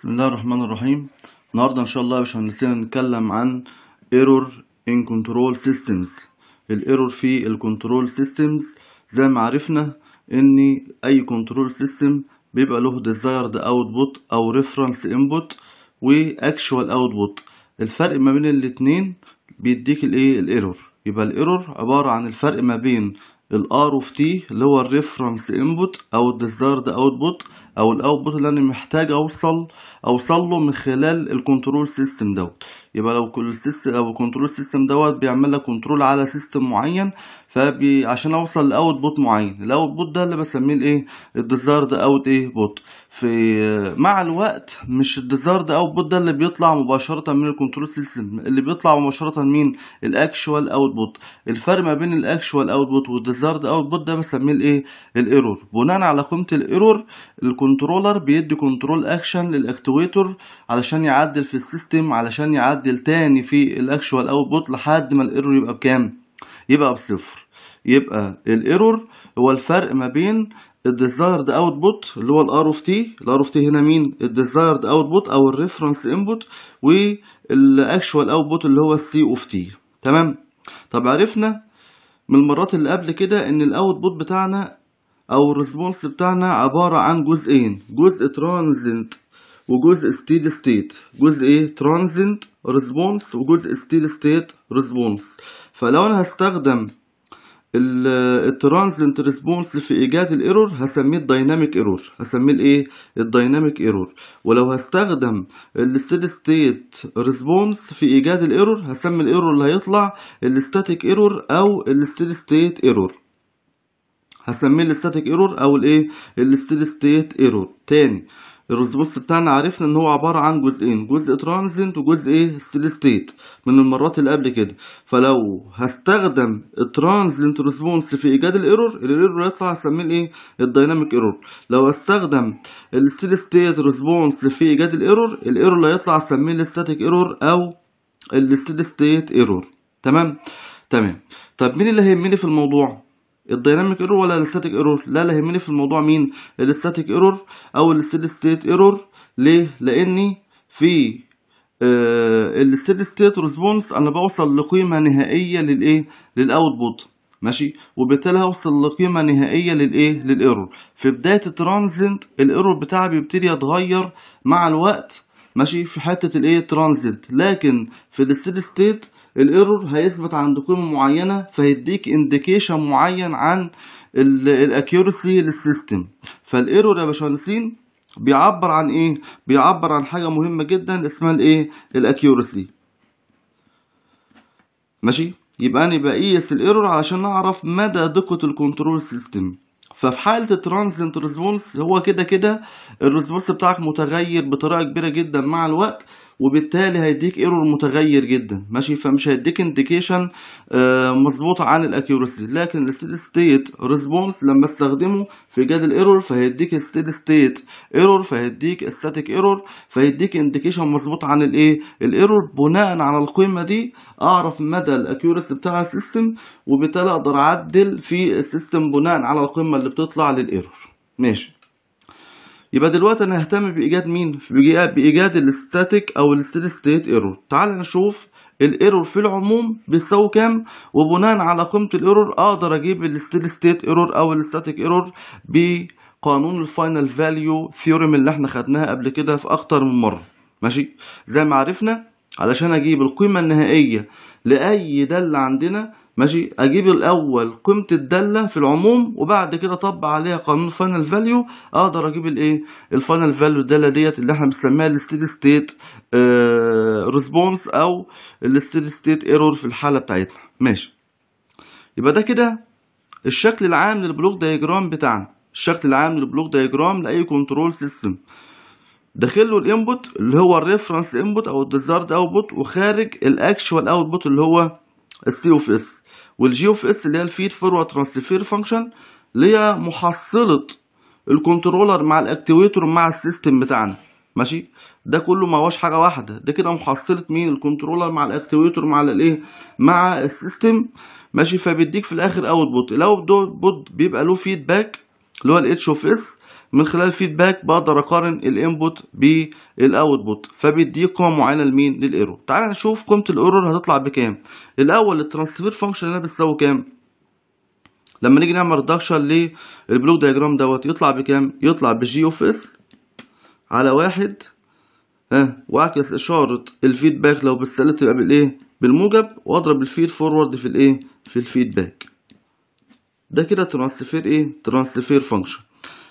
بسم الله الرحمن الرحيم النهارده ان شاء الله مش هنسينا نتكلم عن ايرور ان كنترول سيستمز الايرور في الكنترول سيستمز زي ما عرفنا ان اي كنترول سيستم بيبقى له ديزايرد اوتبوت او ريفرنس انبوت واكشوال اوتبوت الفرق ما بين الاتنين بيديك الايه الايرور يبقى الايرور عباره عن الفرق ما بين الار اوف تي اللي هو الريفرنس انبوت او الديزايرد اوتبوت او الاوتبوت اللي انا محتاج اوصل اوصل له من خلال الكنترول سيستم دوت يبقى لو كل سيستم او الكنترول سيستم دوت بيعمل لك كنترول على سيستم معين فبي عشان اوصل لاوت بوت معين الاوت بوت ده اللي بسميه الايه الديزايرد اوت ايه بوت في مع الوقت مش الديزايرد اوت بوت ده اللي بيطلع مباشره من الكنترول سيستم اللي بيطلع مباشره من الاكشوال اوت بوت الفرق ما بين الاكشوال اوت بوت والديزايرد اوت بوت ده بسميه الايه الايرور بناء على قيمه الايرور الكنترولر بيدي كنترول اكشن للاكتويتر علشان يعدل في السيستم علشان يعدل نعدل تاني في الاكشوال اوتبوت لحد ما الايرور يبقى بكام يبقى بصفر يبقى الايرور هو الفرق ما بين الديزايرد اوتبوت اللي هو الار اوف تي الار اوف تي هنا مين الديزايرد اوتبوت او الريفرنس انبوت والاكشوال اوتبوت اللي هو السي اوف تي تمام طب عرفنا من المرات اللي قبل كده ان الاوتبوت بتاعنا او الريسبونس بتاعنا عبارة عن جزئين جزء ترانزنت وجزء ستيد ستيت جزء ايه ترانزنت ريسبونس وجزء ستيل ستيت ريسبونس فلو انا هستخدم الترانزنت آه، ريسبونس في ايجاد الايرور هسميه الدايناميك ايرور هسميه الايه الدايناميك ايرور ولو هستخدم الستيد ستيت ريسبونس في ايجاد الايرور هسمي الايرور اللي هيطلع الستاتيك ايرور او الستيد ستيت ايرور هسميه الستاتيك ايرور او الايه الستيل ستيت ايرور تاني الريسبونس بتاعنا عرفنا ان هو عبارة عن جزئين جزء ترانزنت وجزء ايه ستيت من المرات اللي قبل كده فلو هستخدم الترانزنت ريسبونس في ايجاد الايرور الايرور يطلع هسميه الايه الدايناميك ايرور لو استخدم الستيل ستيت ريسبونس في ايجاد الايرور الايرور اللي هيطلع هسميه الستاتيك ايرور او الستيل ستيت ايرور تمام تمام طب مين اللي هيهمني في الموضوع الدايناميك ايرور ولا الستاتيك ايرور لا لا يهمني في الموضوع مين الستاتيك ايرور او الستيدي ستيت ايرور ليه لاني في آه الستيدي ستيت ريسبونس انا بوصل لقيمه نهائيه للايه للاوتبوت ماشي وبالتالي هوصل لقيمة نهائية للايه للايرور في بداية الترانزنت الايرور بتاعي بيبتدي يتغير مع الوقت ماشي في حتة الايه ترانزنت لكن في الستيد ستيت الايرور هيثبت عند قيمه معينه فهيديك انديكيشن معين عن الاكيورسي للسيستم فالايرور يا باشمهندسين بيعبر عن ايه بيعبر عن حاجه مهمه جدا اسمها الايه الاكيورسي ماشي يبقى انا بقيس إيه الايرور علشان اعرف مدى دقه الكنترول سيستم ففي حالة الترانزنت ريسبونس هو كده كده الريسبونس بتاعك متغير بطريقة كبيرة جدا مع الوقت وبالتالي هيديك ايرور متغير جدا ماشي فمش هيديك انديكيشن آه، مظبوط عن الاكيورسي لكن الستيد ستيت ريسبونس لما استخدمه في جدل الايرور فهيديك الستيد ستيت ايرور فهيديك الستاتيك ايرور فهيديك انديكيشن مظبوط عن الايه الايرور بناء على القيمه دي اعرف مدى الاكيورسي بتاع السيستم وبالتالي اقدر اعدل في السيستم بناء على القيمه اللي بتطلع للايرور ماشي يبقى دلوقتي انا ههتم بايجاد مين بايجاد الاستاتيك او الستيدي ستيت ايرور تعال نشوف الايرور في العموم بتساوي كام وبناء على قيمه الايرور اقدر اجيب الستيدي ستيت ايرور او الاستاتيك ايرور بقانون الفاينل فاليو ثيوريم اللي احنا خدناها قبل كده في اكتر من مره ماشي زي ما عرفنا علشان اجيب القيمه النهائيه لاي داله عندنا ماشي اجيب الاول قيمه الداله في العموم وبعد كده اطبق عليها قانون فاينل فاليو اقدر اجيب الايه الفاينل فاليو الداله ديت اللي احنا بنسميها الستيدي ستيت ريسبونس او الستيدي ستيت ايرور في الحاله بتاعتنا ماشي يبقى ده كده الشكل العام للبلوك دايجرام بتاعنا الشكل العام للبلوك دايجرام لاي كنترول سيستم داخل له الانبوت اللي هو الريفرنس انبوت او الديزارد اوتبوت وخارج الاكشوال اوتبوت اللي هو السي اوف اس والجي اوف اس اللي هي الفيد فورورد ترانسفير فانكشن اللي هي محصله الكنترولر مع الاكتويتر مع السيستم بتاعنا ماشي ده كله ما هوش حاجه واحده ده كده محصله مين الكنترولر مع الاكتويتر مع الايه مع السيستم ماشي فبيديك في الاخر اوت بوت الاوت بوت بيبقى له فيدباك اللي هو الاتش اوف اس من خلال الفيدباك بقدر اقارن الانبوت بالاوتبوت فبيدي قيمه معينه لمين للايرور تعال نشوف قيمه الايرور هتطلع بكام الاول الترانسفير فانكشن هنا بتساوي كام لما نيجي نعمل ريدكشن للبلوك دايجرام دوت يطلع بكام يطلع بجي اوف اس على واحد ها واعكس اشاره الفيدباك لو بالسالب يبقى بالايه بالموجب واضرب الفيد فورورد في الايه في الفيدباك ده كده ترانسفير ايه ترانسفير فانكشن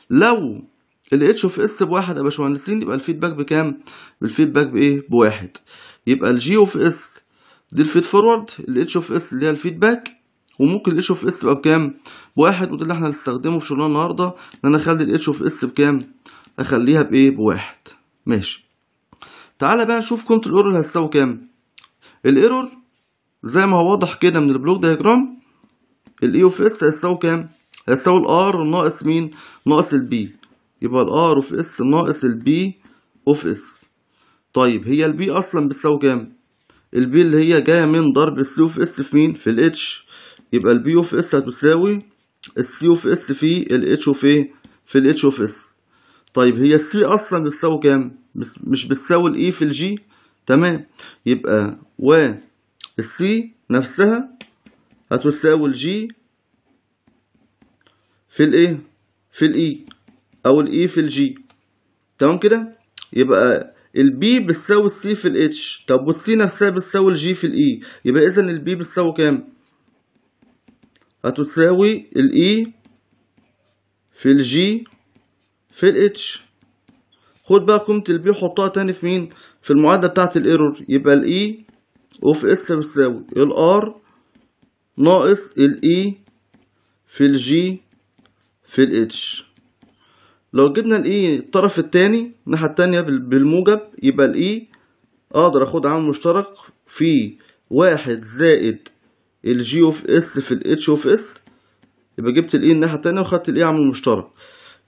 لو الاتش اوف اس بواحد يا باشمهندسين يبقى الفيدباك بكام الفيدباك بايه بواحد يبقى الجي اوف اس دي الفيد فورورد الاتش اوف اس اللي هي الفيدباك وممكن الاتش اوف اس تبقى بكام بواحد وده اللي احنا هنستخدمه في شغلنا النهارده ان انا اخلي الاتش اوف اس بكام اخليها بايه بواحد ماشي تعالى بقى نشوف كنترول الايرور هتساوي كام الايرور زي ما هو واضح كده من البلوك دايجرام الاي اوف اس هتساوي كام هيساوي الار ناقص مين ناقص البي يبقى الار اوف اس ناقص البي اوف اس طيب هي البي اصلا بتساوي كام البي اللي هي جايه من ضرب السي اوف اس في مين في الاتش يبقى البي اوف اس هتساوي السي اوف اس في الاتش اوف ايه في الاتش اوف اس طيب هي السي اصلا بتساوي كام مش بتساوي الاي e في الجي تمام يبقى و السي نفسها هتساوي الجي في الايه في الاي e، او الاي e في الجي تمام كده يبقى البي بتساوي السي في الاتش طب والسي نفسها بتساوي الجي في الاي e. يبقى اذا البي بتساوي كام هتساوي الاي في الجي في الاتش خد بقى قيمة البي وحطها تاني في مين في المعادلة بتاعت الايرور يبقى الاي اوف اس بتساوي الار ناقص الاي في الجي في الاتش لو جبنا الاي الطرف e التاني الناحية التانية بالموجب يبقى الاي e اقدر اخد عامل مشترك في واحد زائد الجي اوف اس في الاتش اوف اس يبقى جبت الاي e الناحية التانية وخدت الاي عامل مشترك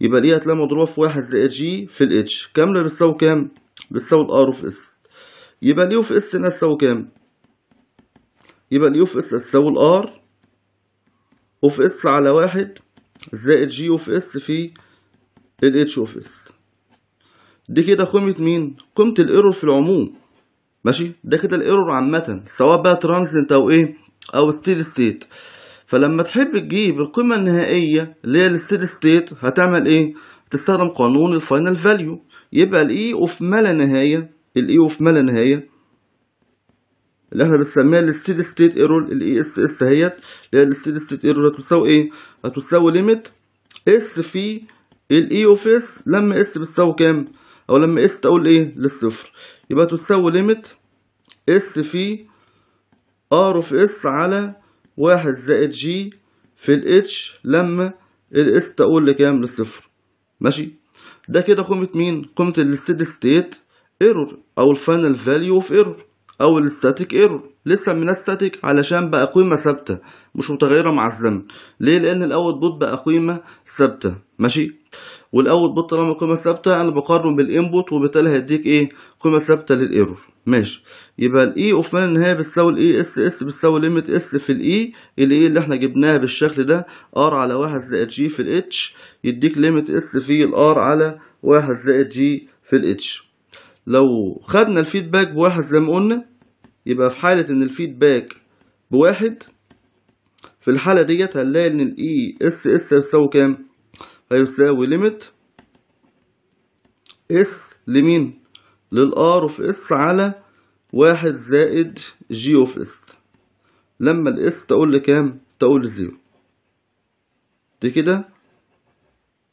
يبقى الاي هتلاقيها مضروبة في واحد زائد جي في الاتش كاملة بتساوي كام؟ بتساوي الار اوف اس يبقى الاي اوف اس هنا تساوي كام؟ يبقى الاي اوف اس هتساوي الار اوف اس على واحد زائد جي اوف اس في الاتش اوف اس دي كده قيمة مين؟ قيمة الايرور في العموم ماشي ده كده الايرور عامة سواء بقى ترانزنت او ايه او ستيل ستيت فلما تحب تجيب القيمة النهائية اللي هي الستيل ستيت هتعمل ايه؟ تستخدم قانون الفاينل فاليو يبقى الاي اوف ما لا نهاية الاي اوف ما لا نهاية اللي احنا بنسميها الستيدي ستيت ايرور الاي اس اس اهيت اللي هي الستيدي ستيت ايرور هتساوي ايه هتساوي ليميت اس في الاي اوف اس لما اس بتساوي كام او لما اس تقول ايه للصفر يبقى تساوي ليميت اس في ار اوف اس على واحد زائد جي في الاتش لما الاس تقول لكام للصفر ماشي ده كده قيمة مين قيمة الستيدي ستيت ايرور او الفاينل فاليو اوف ايرور او الستاتيك ايرور لسه من الستاتيك علشان بقى قيمه ثابته مش متغيره مع الزمن ليه لان الاوت بوت بقى قيمه ثابته ماشي والاوت بوت طالما قيمه ثابته انا بقارنه بالانبوت وبالتالي هيديك ايه قيمه ثابته للايرور ماشي يبقى الاي اوف مان النهايه بتساوي الاي اس e اس بتساوي ليميت اس في الاي e. الاي e اللي احنا جبناها بالشكل ده ار على واحد زائد جي في الاتش يديك ليميت اس في الار على واحد زائد جي في الاتش لو خدنا الفيدباك بواحد زي ما قلنا يبقى في حالة ان الفيدباك بواحد في الحالة ديت هنلاقي ان الـ E اس اس هيساوي كام هيساوي ليميت اس لمين للار اوف اس على واحد زائد جي اوف اس لما الاس تقول لكام تقول لزيرو دي كده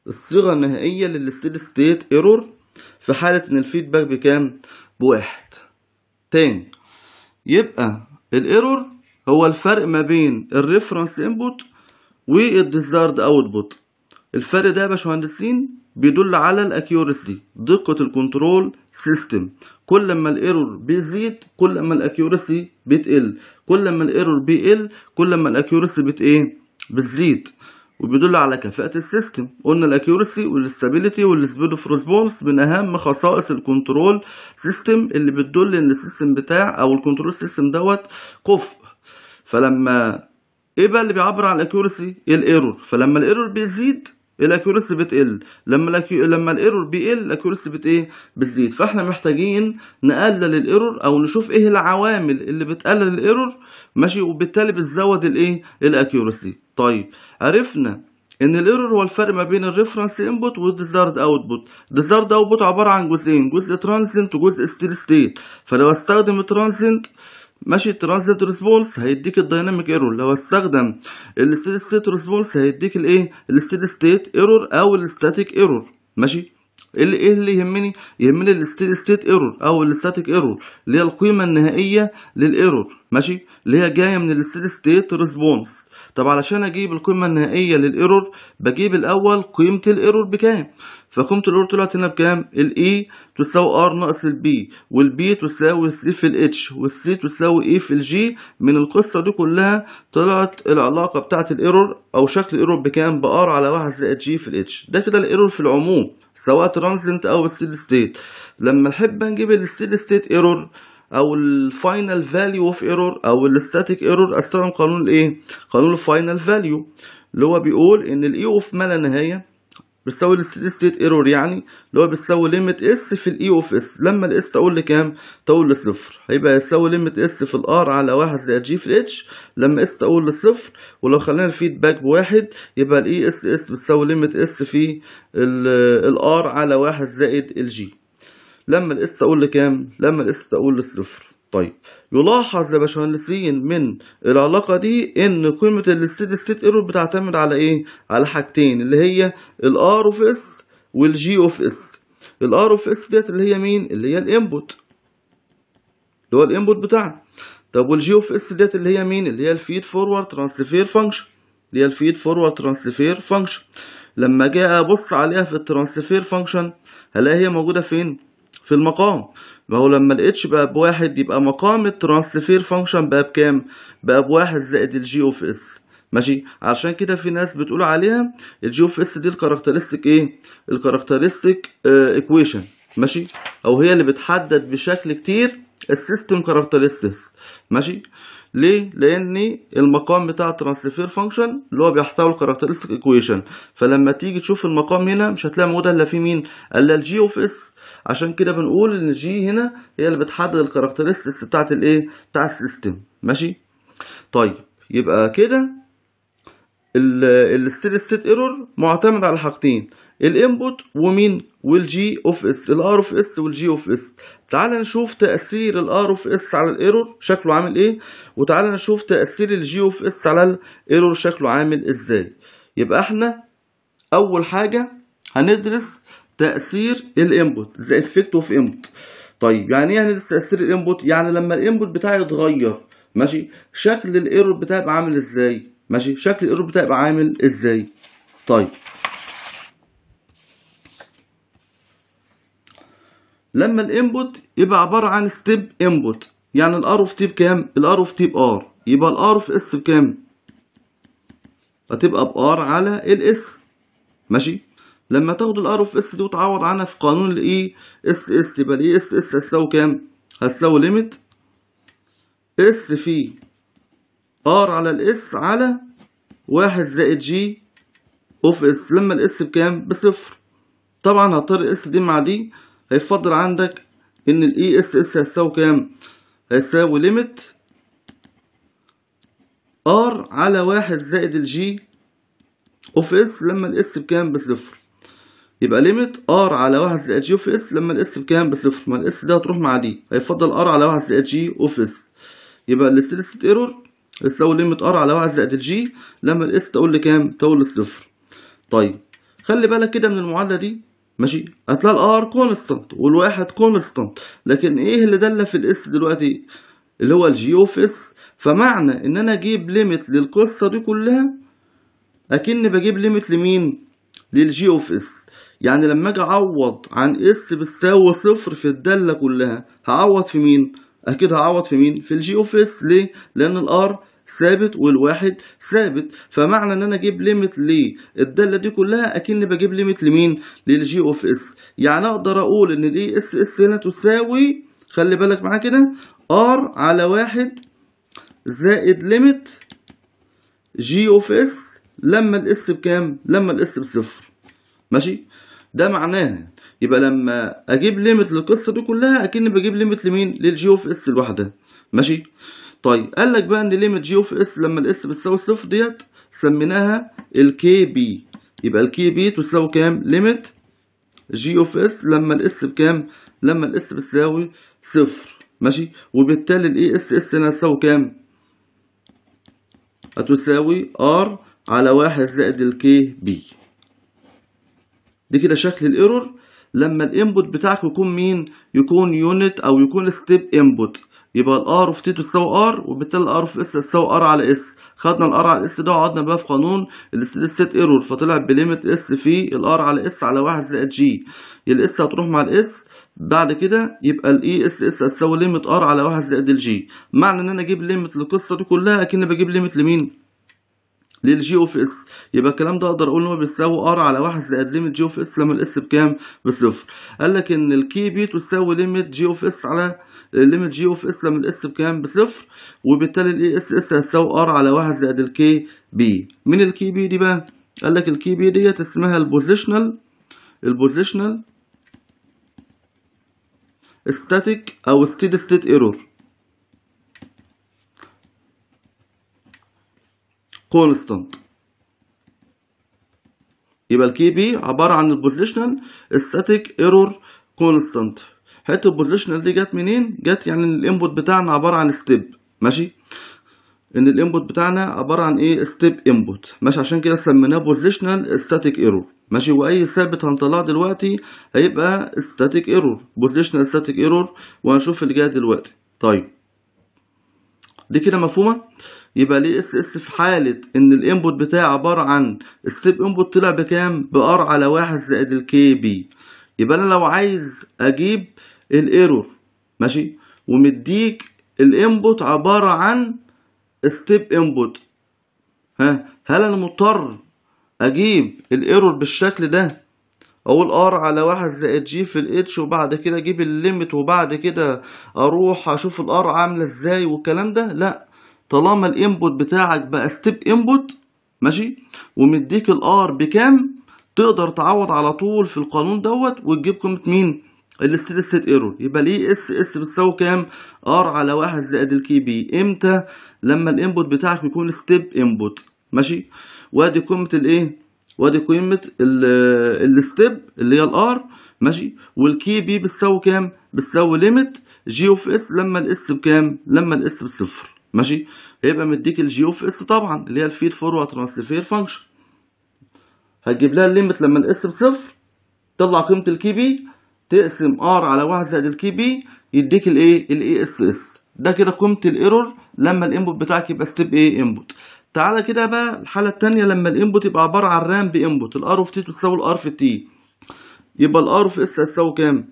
الصيغة النهائية للـ steady state error في حالة ان الفيدباك بكام بواحد تاني يبقى الايرور هو الفرق ما بين الريفرنس انبوت والديزارد اوتبوت الفرق ده يا باشمهندسين بيدل على الاكيورسي دقه الكنترول سيستم كل ما الايرور بيزيد كل ما الاكيورسي بتقل كل ما الايرور بيقل كل ما الاكيورسي بت ايه بتزيد وبيدل على كفاءة السيستم قلنا الاكيورسي والاستابيليتي والسبيد اوف ريسبونس من اهم خصائص الكنترول سيستم اللي بتدل ان السيستم بتاع او الكنترول سيستم دوت كفء فلما ايه بقى اللي بيعبر عن الاكيورسي الايرور فلما الايرور بيزيد الاكيورسي بتقل لما الاكيو... لما الايرور بيقل الاكيورسي بت ايه بتزيد فاحنا محتاجين نقلل الايرور او نشوف ايه العوامل اللي بتقلل الايرور ماشي وبالتالي بتزود الايه الاكيورسي طيب عرفنا ان الايرور هو الفرق ما بين الريفرنس انبوت والديزارد اوتبوت الديزارد اوتبوت عباره عن جزئين جزء ترانزنت وجزء ستيل ستيت فلو استخدم ترانزنت ماشي الترانزيت ريسبونس هيديك الديناميك ايرور لو استخدم الستيت ستيت ريسبونس هيديك الايه الستيت ستيت ايرور او الستاتيك ايرور ماشي اللي ايه اللي يهمني يهمني الستيت ستيت ايرور او الستاتيك ايرور اللي هي القيمه النهائيه للايرور ماشي اللي هي جايه من الستيدي ستيت ريسبونس طب علشان اجيب القيمه النهائيه للايرور بجيب الاول قيمه الايرور بكام فقيمه الايرور طلعت هنا بكام الاي e تساوي ار ناقص البي والبي تساوي سي في الاتش والسي تساوي اي e في الجي من القصه دي كلها طلعت العلاقه بتاعه الايرور او شكل الايرور بكام بار على 1 زائد جي في الاتش ده كده الايرور في العموم سواء ترانزنت او ستيت ستيت لما نحب نجيب الستيدي ستيت ايرور او الفاينل فاليو اوف ايرور او الاستاتيك ايرور استخدم قانون الايه قانون الفاينل فاليو اللي هو بيقول ان الاي اوف e ما لا نهايه بتساوي الستيت ستيت ايرور يعني اللي هو بتساوي ليميت اس في الاي اوف اس لما الاس اقول لكام تقول لصفر هيبقى يساوي ليميت اس في الار على واحد زائد جي في الاتش لما اس تقول لصفر ولو خلينا الفيدباك بواحد يبقى الاي اس e اس بتساوي ليميت اس في الار على واحد زائد الجي لما الاس اقول لكام لما الاس اقول لصفر طيب يلاحظ يا باشمهندسين من العلاقه دي ان قيمه الستيت ستيت ايرور بتعتمد على ايه على حاجتين اللي هي الار اوف اس والجي اوف اس الار اوف اس ديت اللي هي مين اللي هي الانبوت اللي هو الانبوت بتاعنا طب والجي اوف اس ديت اللي هي مين اللي هي الفيد فورورد ترانسفير فانكشن اللي هي الفيد فورورد ترانسفير فانكشن لما اجي ابص عليها في الترانسفير فانكشن هلاقي هي موجوده فين في المقام ما هو لما الاتش بقى بواحد يبقى مقام الترانسفير فانكشن بقى بكام بقى بواحد زائد الجي اوف اس ماشي عشان كده في ناس بتقول عليها الجي اوف اس دي الكاركترستيك ايه الكاركترستيك ايكويشن آه، ماشي او هي اللي بتحدد بشكل كتير السيستم كاركترستيكس ماشي ليه لان المقام بتاع الترانسفير فانكشن اللي هو بيحتوي الكاركترستيك ايكويشن فلما تيجي تشوف المقام هنا مش هتلاقي موجود الا في مين الا الجي اوف اس عشان كده بنقول ان جي هنا هي اللي بتحدد الكاركترستكس بتاعت الايه بتاع السيستم ماشي طيب يبقى كده الستيل ستيت ايرور معتمد على حاجتين الانبوت ومين والجي اوف اس الار اوف اس والجي اوف اس تعال نشوف تاثير الار اوف اس على الايرور شكله عامل ايه وتعال نشوف تاثير الجي اوف اس على الايرور شكله عامل ازاي يبقى احنا اول حاجه هندرس تأثير الانبوت ذا افكت اوف انبوت طيب يعني ايه يعني تأثير الانبوت يعني لما الانبوت بتاعي يتغير ماشي شكل الايرور بتاعي يبقى عامل ازاي ماشي شكل الايرور بتاعي يبقى عامل ازاي طيب لما الانبوت يبقى عبارة عن ستيب انبوت يعني الار اوف تي بكام الار اوف تي بار يبقى الار اوف اس بكام هتبقى بار على الاس ماشي لما تاخد الار اوف اس دي وتعوض عنها في قانون الاي اس e اس يبقى الاي اس e اس هتساوي كام هتساوي ليميت اس في ار على الاس على واحد زائد جي اوف اس لما الاس بكام بصفر طبعا هتطير الاس دي مع دي هيفضل عندك ان الاي اس e اس هتساوي كام هيساوي ليميت ار على واحد زائد الجي اوف اس لما الاس بكام بصفر يبقى ليميت ار على 1 زائد جي اوف اس لما الاس بكام بصفر ما الاس ده هتروح مع دي هيفضل ار على 1 زائد جي اوف اس يبقى الستيلست ايرور تساوي ليميت ار على 1 زائد الجي لما الاس تقول لكام تقول لصفر طيب خلي بالك كده من المعادله دي ماشي هتلاقي الار كونستانت والواحد كونستانت لكن ايه اللي دل في الاس دلوقتي اللي هو الجي اوف اس فمعنى ان انا اجيب ليميت للقصه دي كلها اكن بجيب ليميت لمين للجي اوف اس يعني لما اجي اعوض عن اس بتساوي صفر في الداله كلها هعوض في مين اكيد هعوض في مين في الجي اوف اس ليه لان الار ثابت والواحد ثابت فمعنى ان انا اجيب ليميت للداله دي كلها اكني بجيب ليميت لمين للجي اوف اس يعني اقدر اقول ان الاي اس اس هنا تساوي خلي بالك معايا كده ار على واحد زائد ليميت جي اوف اس لما الاس بكام لما الاس بصفر ماشي ده معناه يبقى لما اجيب ليميت للقصه دي كلها اكن بجيب ليميت لمين للجي اوف اس لوحدها ماشي طيب قال لك بقى ان ليميت جي اوف اس لما الاس بتساوي صفر ديت سميناها الكي بي يبقى الكي بي تساوي كام ليميت جي اوف اس لما الاس بكام لما الاس بتساوي صفر ماشي وبالتالي الاي اس اس هنا هتساوي كام هتساوي ار على واحد زائد الكي بي دي كده شكل الايرور لما الانبوت بتاعك يكون مين يكون يونت او يكون ستيب انبوت يبقى الار اوف تي تساوي ار وبالتالي الار اوف اس تساوي ار على اس خدنا الار على اس ده وقعدنا بقى في قانون الستيت ست ايرور فطلع بليمت اس في الار على اس على واحد زائد جي الاس هتروح مع الاس بعد كده يبقى الاي اس e اس هتساوي ليمت ار على واحد زائد الجي معنى ان انا اجيب ليمت للقصه دي كلها اكن بجيب ليمت لمين للجي اوف اس يبقى الكلام ده اقدر اقول ان هو بيساوي ار على واحد زائد ليميت جي اوف اس لما الاس بكام بصفر قال لك ان الكي بي تساوي ليميت جي اوف اس على ليميت جي اوف اس لما الاس بكام بصفر وبالتالي الاي اس اس هتساوي ار على واحد زائد الكي بي من الكي بي دي بقى قال لك الكي بي ديت اسمها البوزيشنال البوزيشنال ستاتيك او ستيدي ستيت ايرور كونستانت يبقى الكي بي عباره عن البوزيشنال ستاتيك ايرور كونستانت حته البوزيشنال دي جت منين جت يعني الانبوت بتاعنا عباره عن ستيب ماشي ان الانبوت بتاعنا عباره عن ايه ستيب انبوت ماشي عشان كده سميناه بوزيشنال ستاتيك ايرور ماشي واي ثابت هنطلعه دلوقتي هيبقى ستاتيك ايرور بوزيشنال ستاتيك ايرور وهنشوف اللي جاي دلوقتي طيب دي كده مفهومه يبقى الاي اس اس في حاله ان الانبوت بتاعي عباره عن الستيب انبوت طلع بكام بار على واحد زائد الكي بي يبقى انا لو عايز اجيب الايرور ماشي ومديك الانبوت عباره عن ستيب انبوت ها هل انا مضطر اجيب الايرور بالشكل ده اقول ار على واحد زائد جي في الاتش وبعد كده اجيب الليمت وبعد كده اروح اشوف الار عامله ازاي والكلام ده لا طالما الانبوت بتاعك بقى ستيب انبوت ماشي ومديك الار بكام تقدر تعوض على طول في القانون دوت وتجيب قيمه مين ستيت ايرور يبقى الاي اس اس بتساوي كام ار على واحد زائد الكي بي امتى لما الانبوت بتاعك بيكون ستيب انبوت ماشي وادي قيمه الايه وادي قيمه الستيب اللي هي الار ماشي والكي بي بتساوي كام بتساوي ليميت جي اوف اس لما الاس بكام لما الاس بصفر ماشي هيبقى مديك الجي اوف اس طبعا اللي هي الفيد فورورد ترانسفير فانكشن هتجيب لها الليمت لما الاس بصفر تطلع قيمه الكي بي تقسم ار على واحد زائد الكي بي يديك الايه الاي اس اس ده كده قيمه الايرور لما الانبوت بتاعك يبقى ستيب ايه انبوت تعالى كده بقى الحاله الثانيه لما الانبوت يبقى عباره عن رام بانبوت الار اوف تي تساوي الار في تي يبقى الار اوف اس هتساوي كام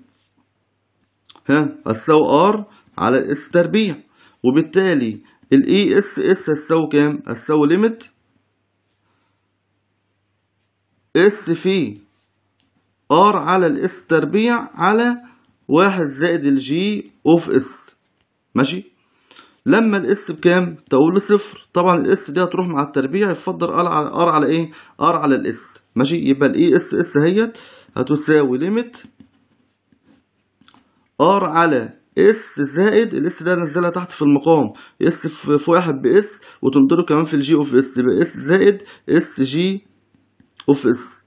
ها هتساوي ار على اس تربيع وبالتالي الاي اس e اس هتساوي كام هتساوي ليميت اس في ار على الاس تربيع على واحد زائد الجي اوف اس ماشي لما الاس بكام تقول صفر طبعا الاس دي هتروح مع التربيع يفضل ار على ار على ايه ار على الاس ماشي يبقى الاي اس e اس هيت هتساوي ليميت ار على اس زائد الاس ده نزلها تحت في المقام اس في واحد باس وتنطره كمان في الجي اوف اس يبقى اس زائد اس جي اوف اس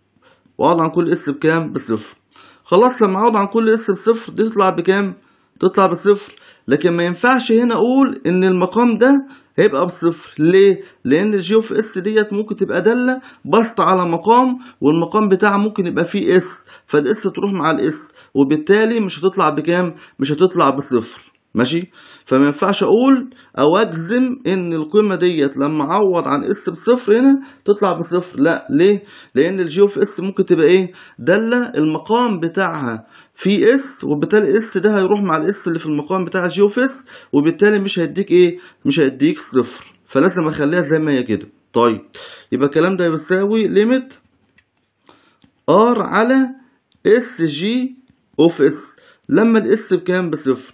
واقعد عن كل اس بكام بصفر خلاص لما اقعد عن كل اس بصفر دي تطلع بكام تطلع بصفر لكن ما ينفعش هنا اقول ان المقام ده هيبقى بصفر ليه لان الجي اوف اس ديت ممكن تبقى داله بسط على مقام والمقام بتاعها ممكن يبقى فيه اس فالاس تروح مع الاس وبالتالي مش هتطلع بكام مش هتطلع بصفر ماشي فما ينفعش اقول او اجزم ان القيمه ديت لما اعوض عن اس بصفر هنا تطلع بصفر لا ليه لان الجي اوف اس ممكن تبقى ايه داله المقام بتاعها في اس وبالتالي اس ده هيروح مع الاس اللي في المقام بتاع الجي اوف اس وبالتالي مش هيديك ايه مش هيديك صفر فلازم اخليها زي ما هي كده طيب يبقى الكلام ده بيساوي ليميت ار على اس جي اوف اس لما الاس بكام بصفر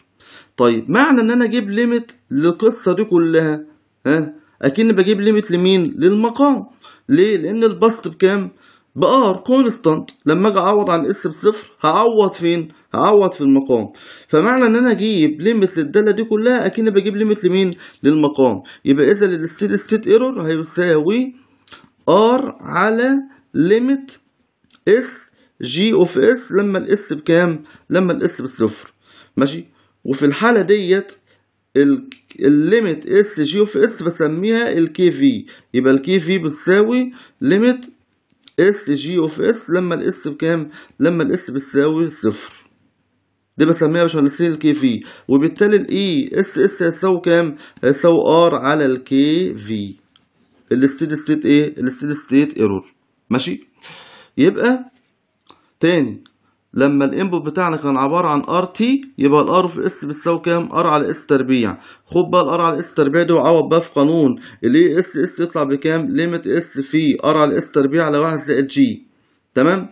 طيب معنى ان انا اجيب ليميت للقصه دي كلها ها اكن بجيب ليميت لمين للمقام ليه لان البسط بكام بار كونستانت لما اجي اعوض عن اس بصفر هعوض فين هعوض في المقام فمعنى ان انا اجيب ليميت للداله دي كلها اكن بجيب ليميت لمين للمقام يبقى اذا الستيت ستيت ايرور هيساوي ار على ليميت اس جي اوف اس لما الاس بكام لما الاس بالصفر ماشي وفي الحالة ديت الليميت اس جي اوف اس بسميها الكي في يبقى الكي في بتساوي ليميت اس جي اوف اس لما الاس بكام لما الاس بتساوي صفر دي بسميها باشمهندسين الكي في وبالتالي الاي اس e، اس هيساوي كام هيساوي ار على الكي في الستيت ستيت ايه الستيت ستيت ايرور ماشي يبقى تاني لما الانبوت بتاعنا كان عبارة عن ار تي يبقى الار في اس بتساوي كام ار على اس تربيع خد بقى الار على اس تربيع دي وعوض بقى في قانون الاي اس اس يطلع بكام ليميت اس في ار على اس تربيع على واحد زائد جي تمام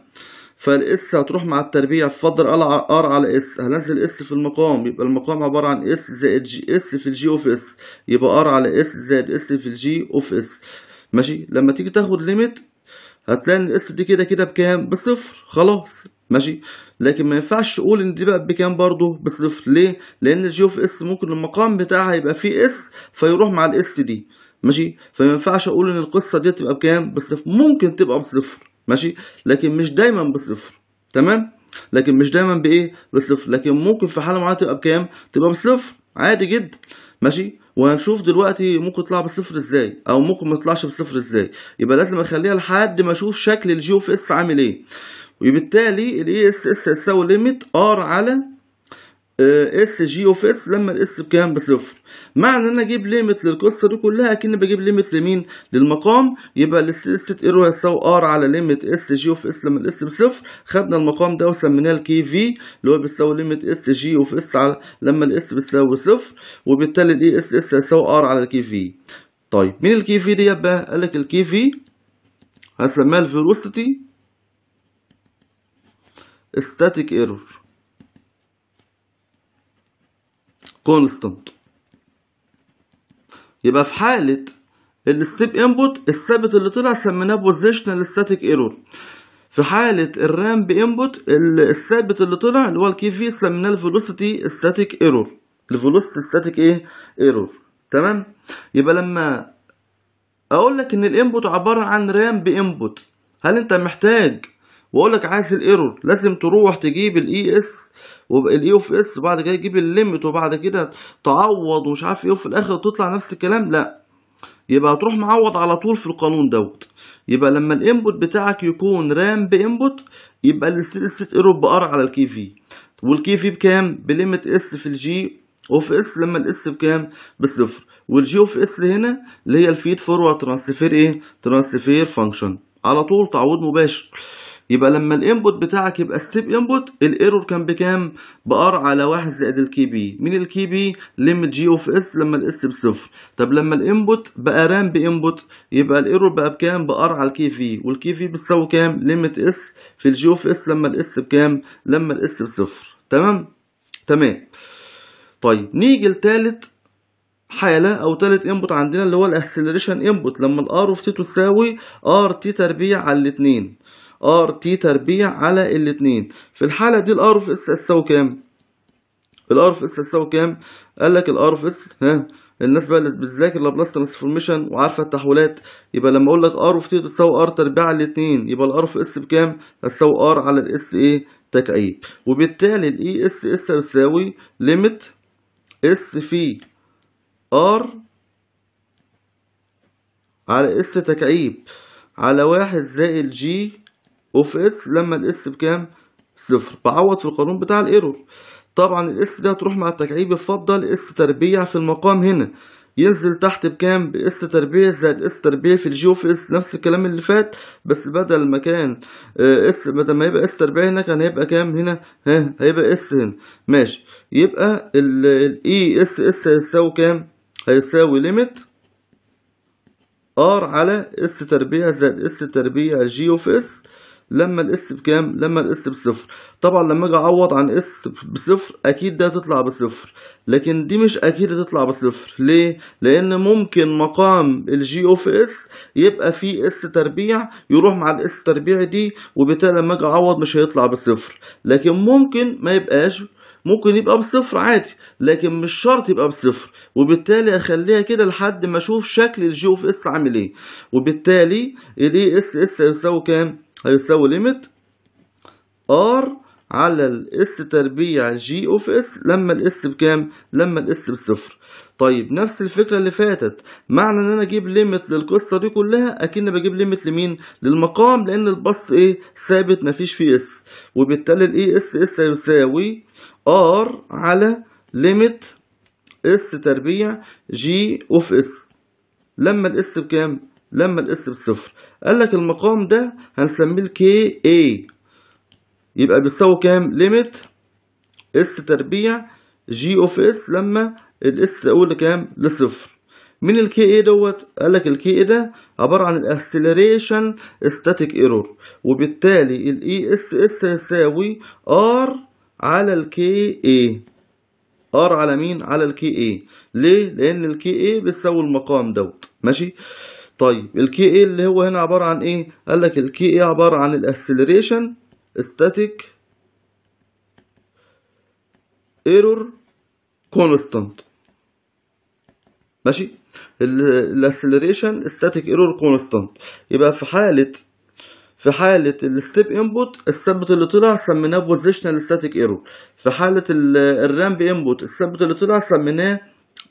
فالاس هتروح مع التربيع فضل ار على اس هنزل اس في المقام يبقى المقام عباره عن اس زائد جي اس في الجي اوف اس يبقى ار على اس زائد اس في الجي اوف اس ماشي لما تيجي تاخد ليميت هتلاقي ان الاس دي كده كده بكام بصفر خلاص ماشي لكن ما ينفعش اقول ان دي بقى بكام برضه بصفر ليه لان الجي اوف اس ممكن المقام بتاعها يبقى فيه اس فيروح مع الاس دي ماشي فما ينفعش اقول ان القصه دي تبقى بكام بصفر ممكن تبقى بصفر ماشي لكن مش دايما بصفر تمام لكن مش دايما بايه بصفر لكن ممكن في حاله معينه تبقى بكام تبقى بصفر عادي جدا ماشي وهنشوف دلوقتي ممكن يطلع بصفر ازاي او ممكن ما تطلعش بصفر ازاي يبقى لازم اخليها لحد ما اشوف شكل الجي اوف اس عامل ايه وبالتالي الاي اس اس يساوي ليميت ار على اس جي اوف اس لما الاس بكام بصفر معنى ان انا اجيب ليميت للقصه دي كلها اكن بجيب ليميت لمين للمقام يبقى السلسله ايرو هيساوي ار على ليميت اس جي اوف اس لما الاس بصفر خدنا المقام ده وسميناه الكي في اللي هو بيساوي ليميت اس جي اوف اس على لما الاس بتساوي صفر وبالتالي الاي اس e اس هيساوي ار على الكي في طيب مين الكي في ديت بقى قال لك الكي في هسميها الفيروسيتي ستاتيك ايرور كونستنت يبقى في حالة الستيب انبوت الثابت اللي طلع سميناه بوزيشنال ستاتيك ايرور في حالة الرامب انبوت الثابت اللي طلع اللي هو الكي في سميناه الفيلوسيتي ستاتيك ايرور الفيلوسيتي ستاتيك ايه ايرور تمام يبقى لما اقول لك ان الانبوت عبارة عن رامب انبوت هل انت محتاج واقول لك عايز الايرور لازم تروح تجيب الاي اس والاي اوف اس وبعد كده تجيب الليمت وبعد كده تعوض ومش عارف ايه وفي الاخر تطلع نفس الكلام لا يبقى هتروح معوض على طول في القانون دوت يبقى لما الانبوت بتاعك يكون رام بانبوت يبقى الست ايرور بار على الكي في والكي في بكام بليمت اس في الجي اوف اس لما الاس بكام بصفر والجي اوف اس هنا اللي هي الفيد فورورد ترانسفير ايه ترانسفير فانكشن على طول تعويض مباشر يبقى لما الانبوت بتاعك يبقى ستيب انبوت الايرور كان بكام بار على واحد زائد الكي بي مين الكي بي ليميت جي اوف اس لما الاس بصفر طب لما الانبوت بقى رام بانبوت يبقى الايرور بقى بكام بار على الكي في والكي في بتساوي كام ليميت اس في الجي اوف اس لما الاس بكام لما الاس بصفر تمام تمام طيب نيجي لتالت حالة أو تالت انبوت عندنا اللي هو الأسلريشن انبوت لما الار اوف تي تساوي ار تي تربيع على الاتنين ار تي تربيع على الاتنين في الحالة دي الار في اس هتساوي كام؟ الار في اس هتساوي كام؟ قال لك الار في اس ها الناس بقى اللي بتذاكر لابلاس ترانسفورميشن وعارفه التحويلات يبقى لما اقول لك ار اوف تي تساوي ار تربيع على الاتنين يبقى الار في اس بكام؟ هتساوي ار على الاس ايه تكعيب وبالتالي الاي اس اس هيساوي ليميت اس في ار على اس تكعيب على واحد زائد جي اوف اس لما الاس بكام صفر بعوض في القانون بتاع الايرور طبعا الاس ده هتروح مع التكعيب يفضل اس تربيع في المقام هنا ينزل تحت بكام باس تربيع زائد اس تربيع في الجي اوف اس نفس الكلام اللي فات بس بدل ما كان آه، اس بدل ما يبقى اس تربيع هنا كان هيبقى كام هنا ها هيبقى اس هنا ماشي يبقى الاي e، اس اس هيساوي كام هيساوي ليميت ار على اس تربيع زائد اس تربيع جي اوف اس لما الاس بكام لما الاس بصفر طبعا لما اجي اعوض عن اس بصفر اكيد ده هتطلع بصفر لكن دي مش اكيد هتطلع بصفر ليه لان ممكن مقام الجي اوف اس يبقى فيه اس تربيع يروح مع الاس تربيع دي وبالتالي لما اجي اعوض مش هيطلع بصفر لكن ممكن ما يبقاش ممكن يبقى بصفر عادي لكن مش شرط يبقى بصفر وبالتالي اخليها كده لحد ما اشوف شكل الجي اوف اس عامل ايه وبالتالي الاي اس e اس يساوي كام هيساوي ليميت ار على الاس تربيع جي اوف اس لما الاس بكام لما الاس بصفر طيب نفس الفكره اللي فاتت معنى ان انا اجيب ليميت للقصه دي كلها اكن بجيب ليميت لمين للمقام لان الباص ايه ثابت مفيش فيه اس وبالتالي الاي اس e اس هيساوي ار على ليميت اس تربيع جي اوف اس لما الاس بكام لما الاس بصفر قال لك المقام ده هنسميه كي اي يبقى بيساوي كام ليميت اس تربيع جي اوف اس لما الاس تقول كام لصفر من الكي اي دوت قال لك الكي اي ده عباره عن الاكسلريشن ستاتيك ايرور وبالتالي الاي اس e اس هيساوي ار على الكي اي ار على مين على الكي اي ليه لان الكي اي بتساوي المقام دوت ماشي طيب الكي اي اللي هو هنا عبارة عن ايه قال لك الكي اي عبارة عن الاكسلريشن ستاتيك ايرور كونستانت ماشي الاكسلريشن ستاتيك ايرور كونستانت يبقى في حالة في حالة الستيب انبوت الثابت اللي طلع سميناه بوزيشنال ستاتيك ايرور في حالة الرامب انبوت الثابت اللي طلع سميناه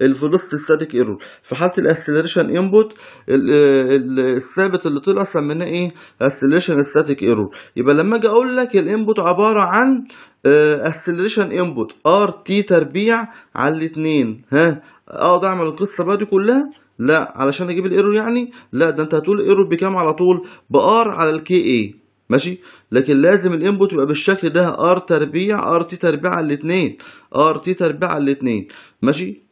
الفلوست ستاتيك ايرور في حاله الاكسلريشن انبوت الثابت اللي طلع سميناه ايه اكسلريشن ستاتيك ايرور يبقى لما اجي اقول لك الانبوت عباره عن اكسلريشن انبوت ار تي تربيع على الاثنين ها اقعد اعمل القصه بقى دي كلها لا علشان اجيب الايرور يعني لا ده انت هتقول الايرور بكام على طول بار على الكي اي ماشي لكن لازم الانبوت يبقى بالشكل ده ار تربيع ار تي تربيع على الاثنين ار تي تربيع على الاثنين ماشي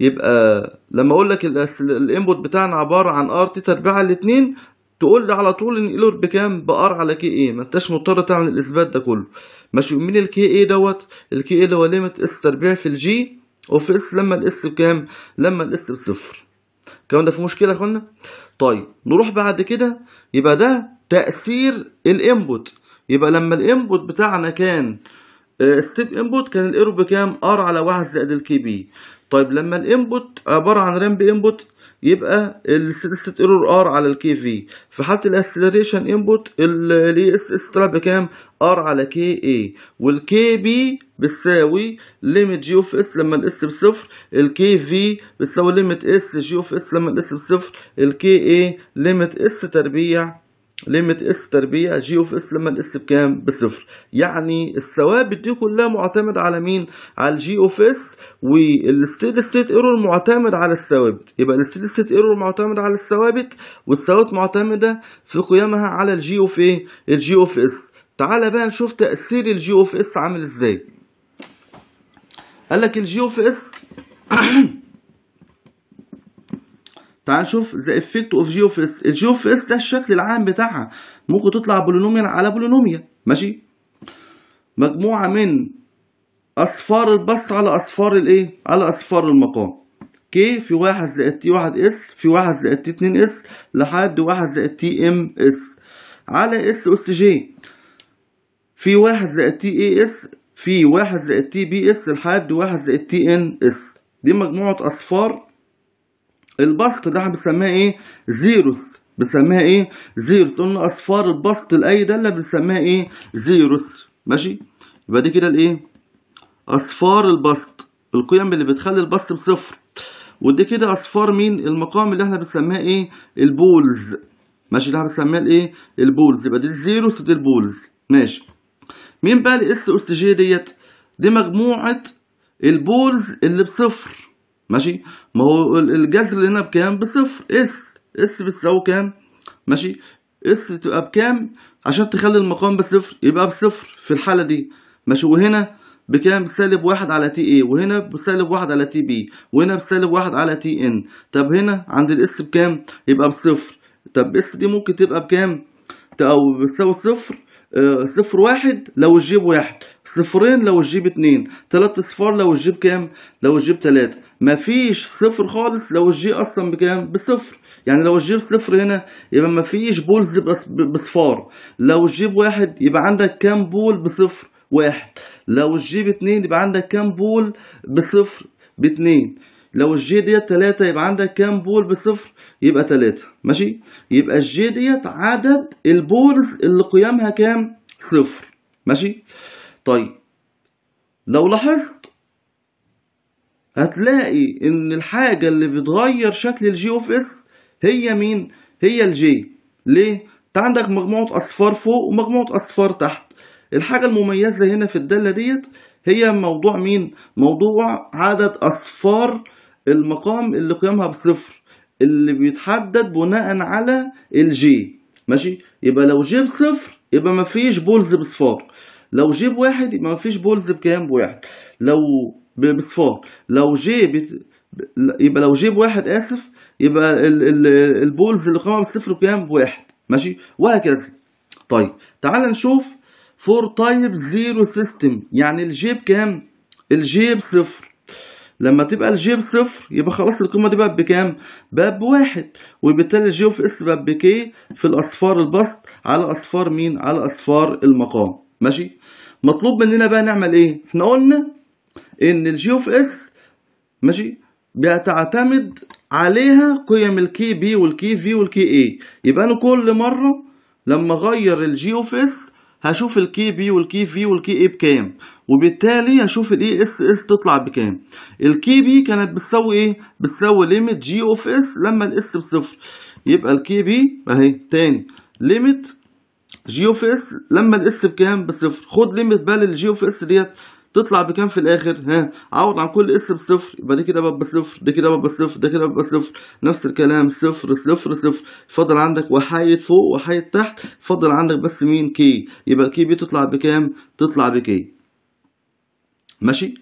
يبقى لما اقول لك الانبوت بتاعنا عباره عن ار تي تربيع على الاتنين تقول لي على طول ان ايلور بكام بار على كي ايه ما انتش مضطر تعمل الاثبات ده كله ماشي من الكي ايه دوت الكي ايه اللي هو ليميت اس تربيع في الجي وفي اس لما الاس بكام لما الاس بصفر الكلام ده في مشكله يا اخوانا طيب نروح بعد كده يبقى ده تاثير الانبوت يبقى لما الانبوت بتاعنا كان ستيب آه، انبوت كان الايرور بكام ار على 1 زائد الكي بي طيب لما الانبوت عباره عن رامب انبوت يبقى السلسة ايرور ار على الكي في في حاله الاكسلريشن انبوت الاي اس اس طلع بكام ار على كي اي والكي بي بتساوي ليميت جي اوف اس لما الاس بصفر الكي في بتساوي ليميت اس جي اوف اس لما الاس بصفر الكي اي ليميت اس تربيع ليميت اس تربيع جي اوف اس لما الاس بكام بصفر يعني الثوابت دي كلها معتمد على مين على الجي اوف اس والستيد ستيت ايرور معتمد على الثوابت يبقى الستيد ستيت ايرور معتمد على الثوابت والثوابت معتمده في قيمها على الجي اوف ايه الجي اوف اس تعالى بقى نشوف تاثير الجي اوف اس عامل ازاي قال لك الجي اوف اس تعال نشوف ذا افكت اوف جي اوف اس الجي اوف اس ده الشكل العام بتاعها ممكن تطلع بولينوميال على بولينوميال ماشي مجموعه من اصفار البص على اصفار الايه على اصفار المقام كي في واحد زائد تي واحد اس في واحد زائد تي اتنين اس لحد واحد زائد تي ام اس على اس اس جي في واحد زائد تي اي اس في واحد زائد تي بي اس لحد واحد زائد تي ان اس دي مجموعة أصفار البسط ده احنا بنسميها ايه زيروس بنسميها ايه زيروس قلنا اصفار البسط لاي داله بنسميها ايه زيروس ماشي يبقى دي كده الايه اصفار البسط القيم اللي بتخلي البسط بصفر ودي كده اصفار مين المقام اللي احنا بنسميها ايه البولز ماشي ده احنا بنسميها الايه البولز يبقى دي الزيروس ودي البولز ماشي مين بقى الاس اس جي ديت دي مجموعه البولز اللي بصفر ماشي ما هو الجذر هنا بكام بصفر اس اس بتساوي كام ماشي اس تبقى بكام عشان تخلي المقام بصفر يبقى بصفر في الحاله دي ماشي وهنا بكام سالب واحد على تي اي وهنا بسالب واحد على تي بي وهنا بسالب واحد على تي ان طب هنا عند الاس بكام يبقى بصفر طب اس دي ممكن تبقى بكام او بتساوي صفر صفر واحد لو تجيب واحد صفرين لو تجيب اتنين تلات اصفار لو تجيب كام لو تجيب تلاتة مفيش صفر خالص لو تجيب اصلا بكام بصفر يعني لو تجيب صفر هنا يبقى مفيش بولز بصفار لو تجيب واحد يبقى عندك كام بول بصفر واحد لو تجيب اتنين يبقى عندك كام بول بصفر باتنين لو الجي ديت تلاتة يبقى عندك كام بول بصفر يبقى تلاتة ماشي يبقى الجي ديت عدد البولز اللي قيمها كام صفر ماشي طيب لو لاحظت هتلاقي ان الحاجة اللي بتغير شكل الجي اوف اس هي مين هي الجي ليه انت عندك مجموعة اصفار فوق ومجموعة اصفار تحت الحاجة المميزة هنا في الدالة ديت هي موضوع مين موضوع عدد اصفار المقام اللي قيمها بصفر اللي بيتحدد بناء على الجي ماشي يبقى لو جي بصفر يبقى مفيش بولز بصفار لو جي بواحد يبقى مفيش بولز بكام بواحد لو بصفار لو جي بت... يبقى لو جي بواحد اسف يبقى ال... ال... البولز اللي قيمها بصفر بكام بواحد ماشي وهكذا طيب تعال نشوف فور تايب زيرو سيستم يعني الجي بكام الجي بصفر لما تبقى الجيم صفر يبقى خلاص القيمة دي بقت بكام؟ باب بواحد وبالتالي الجي اوف اس باب بكي في الأصفار البسط على أصفار مين؟ على أصفار المقام ماشي؟ مطلوب مننا بقى نعمل إيه؟ إحنا قلنا إن الجي اوف اس ماشي؟ بتعتمد عليها قيم الكي بي والكي في والكي اي يبقى أنا كل مرة لما أغير الجي اوف اس هشوف الكي بي والكي في والكي اي بكام وبالتالي هشوف الاي اس اس تطلع بكام الكي بي كانت بتساوي ايه بتساوي ليميت جي اوف اس لما الاس بصفر يبقى الكي بي اهي تاني ليميت جي اوف اس لما الاس بكام بصفر خد ليميت بقى للجي اوف اس ديت تطلع بكام في الاخر ها عوض عن كل اس بصفر يبقى دي كده بقى صفر دي كده بقى صفر دي كده بقى صفر نفس الكلام صفر صفر صفر فاضل عندك وحايد فوق وحايد تحت فاضل عندك بس مين كي يبقى كي بي تطلع بكام تطلع بكي ماشي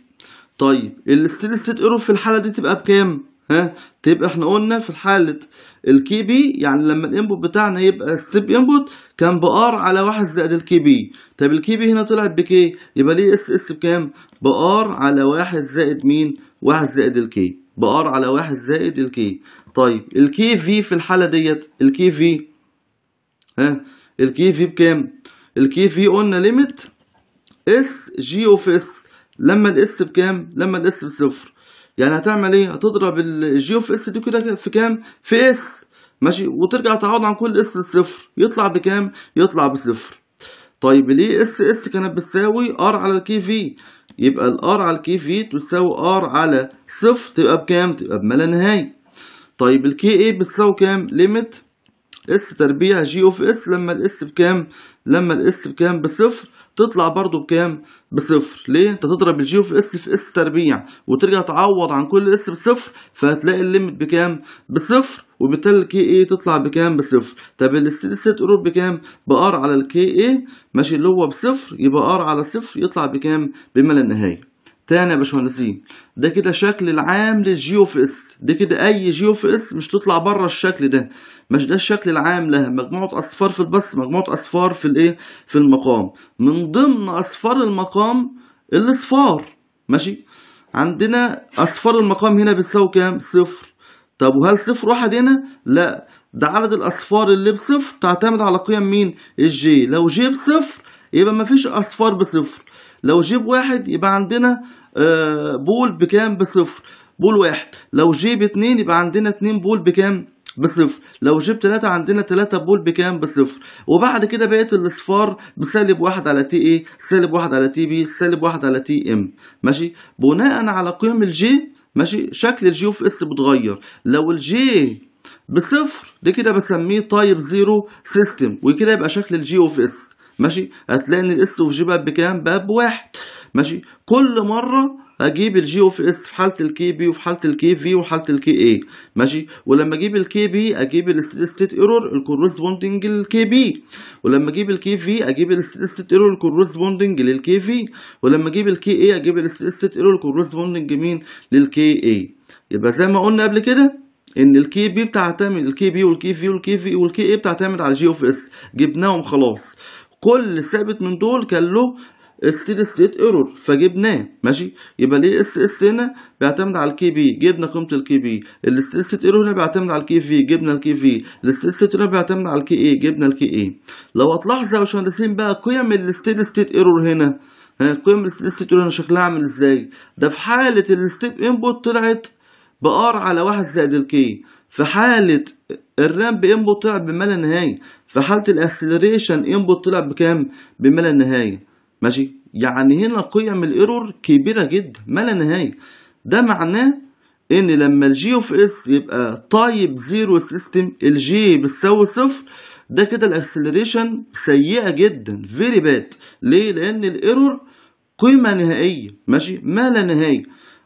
طيب الستيل ستيت ايرور في الحاله دي تبقى بكام ها طيب احنا قلنا في حالة الكي بي يعني لما الانبوت بتاعنا يبقى السيب انبوت كان بار على واحد زائد الكي بي طيب الكي بي هنا طلعت بكي يبقى ليه اس اس بكام بار على واحد زائد مين واحد زائد الكي بار على واحد زائد الكي طيب الكي في في الحالة ديت الكي في ها الكي في بكام الكي في قلنا ليميت اس جي اوف اس لما الاس بكام لما الاس بصفر يعني هتعمل ايه هتضرب اوف اس دي كده في كام في اس ماشي وترجع تعوض عن كل اس لصفر يطلع بكام يطلع بصفر طيب ليه اس اس كانت بتساوي ار على الكي في يبقى الار على الكي في تساوي ار على صفر تبقى بكام تبقى بما لا نهايه طيب الكي اي بتساوي كام ليميت اس تربيع جي اوف اس لما الاس بكام لما الاس بكام بصفر تطلع برضه بكام بصفر ليه انت تضرب الجي في اس في اس تربيع وترجع تعوض عن كل اس بصفر فهتلاقي الليمت بكام بصفر وبالتالي الكي اي تطلع بكام بصفر طب الستيت ست ايرور بكام بار على الكي اي ماشي اللي هو بصفر يبقى ار على صفر يطلع بكام بما لا نهايه تاني يا باشمهندسين ده كده شكل العام للجيو في اس ده كده اي جيو في اس مش تطلع بره الشكل ده مش ده الشكل العام لها مجموعه اصفار في البس مجموعه اصفار في الايه في المقام من ضمن اصفار المقام الاصفار ماشي عندنا اصفار المقام هنا بتساوي كام صفر طب وهل صفر واحد هنا لا ده عدد الاصفار اللي بصفر تعتمد على قيم مين الجي لو جي بصفر يبقى مفيش اصفار بصفر لو جيب واحد يبقى عندنا آه، بول بكام بصفر بول واحد لو جيب اتنين يبقى عندنا اتنين بول بكام بصفر لو جيب تلاتة عندنا تلاتة بول بكام بصفر وبعد كده بقيت الاصفار بسالب واحد على تي اي سالب واحد على تي بي سالب واحد على تي ام ماشي بناء على قيم الجي ماشي شكل الجي اوف اس بتغير لو الجي بصفر ده كده بسميه تايب زيرو سيستم وكده يبقى شكل الجي اوف اس ماشي هتلاقي ان الاس اوف جي باب بكام باب بواحد ماشي كل مره اجيب الجي اوف اس في حاله الكي بي وفي حاله الكي في وحاله الكي اي ماشي ولما اجيب الكي بي اجيب الستيت ايرور الكورسبوندنج للكي بي ولما اجيب الكي في اجيب الستيت ايرور الكورسبوندنج للكي في ولما اجيب الكي اي اجيب الستيت ايرور الكورسبوندنج مين للكي اي يبقى زي ما قلنا قبل كده ان الكي بي بتعتمد الكي بي والكي في والكي في والكي اي بتعتمد على الجي اوف اس جبناهم خلاص كل ثابت من دول كان له الستيل ستيت ايرور فجبناه ماشي يبقى ليه اس اس هنا بيعتمد على الكي بي جبنا قيمه الكي بي الستيل ستيت ايرور هنا بيعتمد على الكي في جبنا الكي في الستيل ستيت ايرور بيعتمد على الكي اي جبنا الكي اي لو هتلاحظ يا باشمهندسين بقى قيم الستيل ستيت ايرور هنا قيم الستيل ستيت ايرور هنا شكلها عامل ازاي ده في حاله الستيت انبوت طلعت بار على واحد زائد الكي في حاله الرامب انبوت طلع بما لا نهايه في حالة الاكسلريشن انبوت طلع بكام بما لا نهاية ماشي يعني هنا قيم الايرور كبيرة جدا ما لا نهاية ده معناه ان لما الجي اوف اس يبقى طايب زيرو سيستم الجي بتساوي صفر ده كده الاكسلريشن سيئة جدا فيري باد ليه لان الايرور قيمة نهائية ماشي ما لا نهاية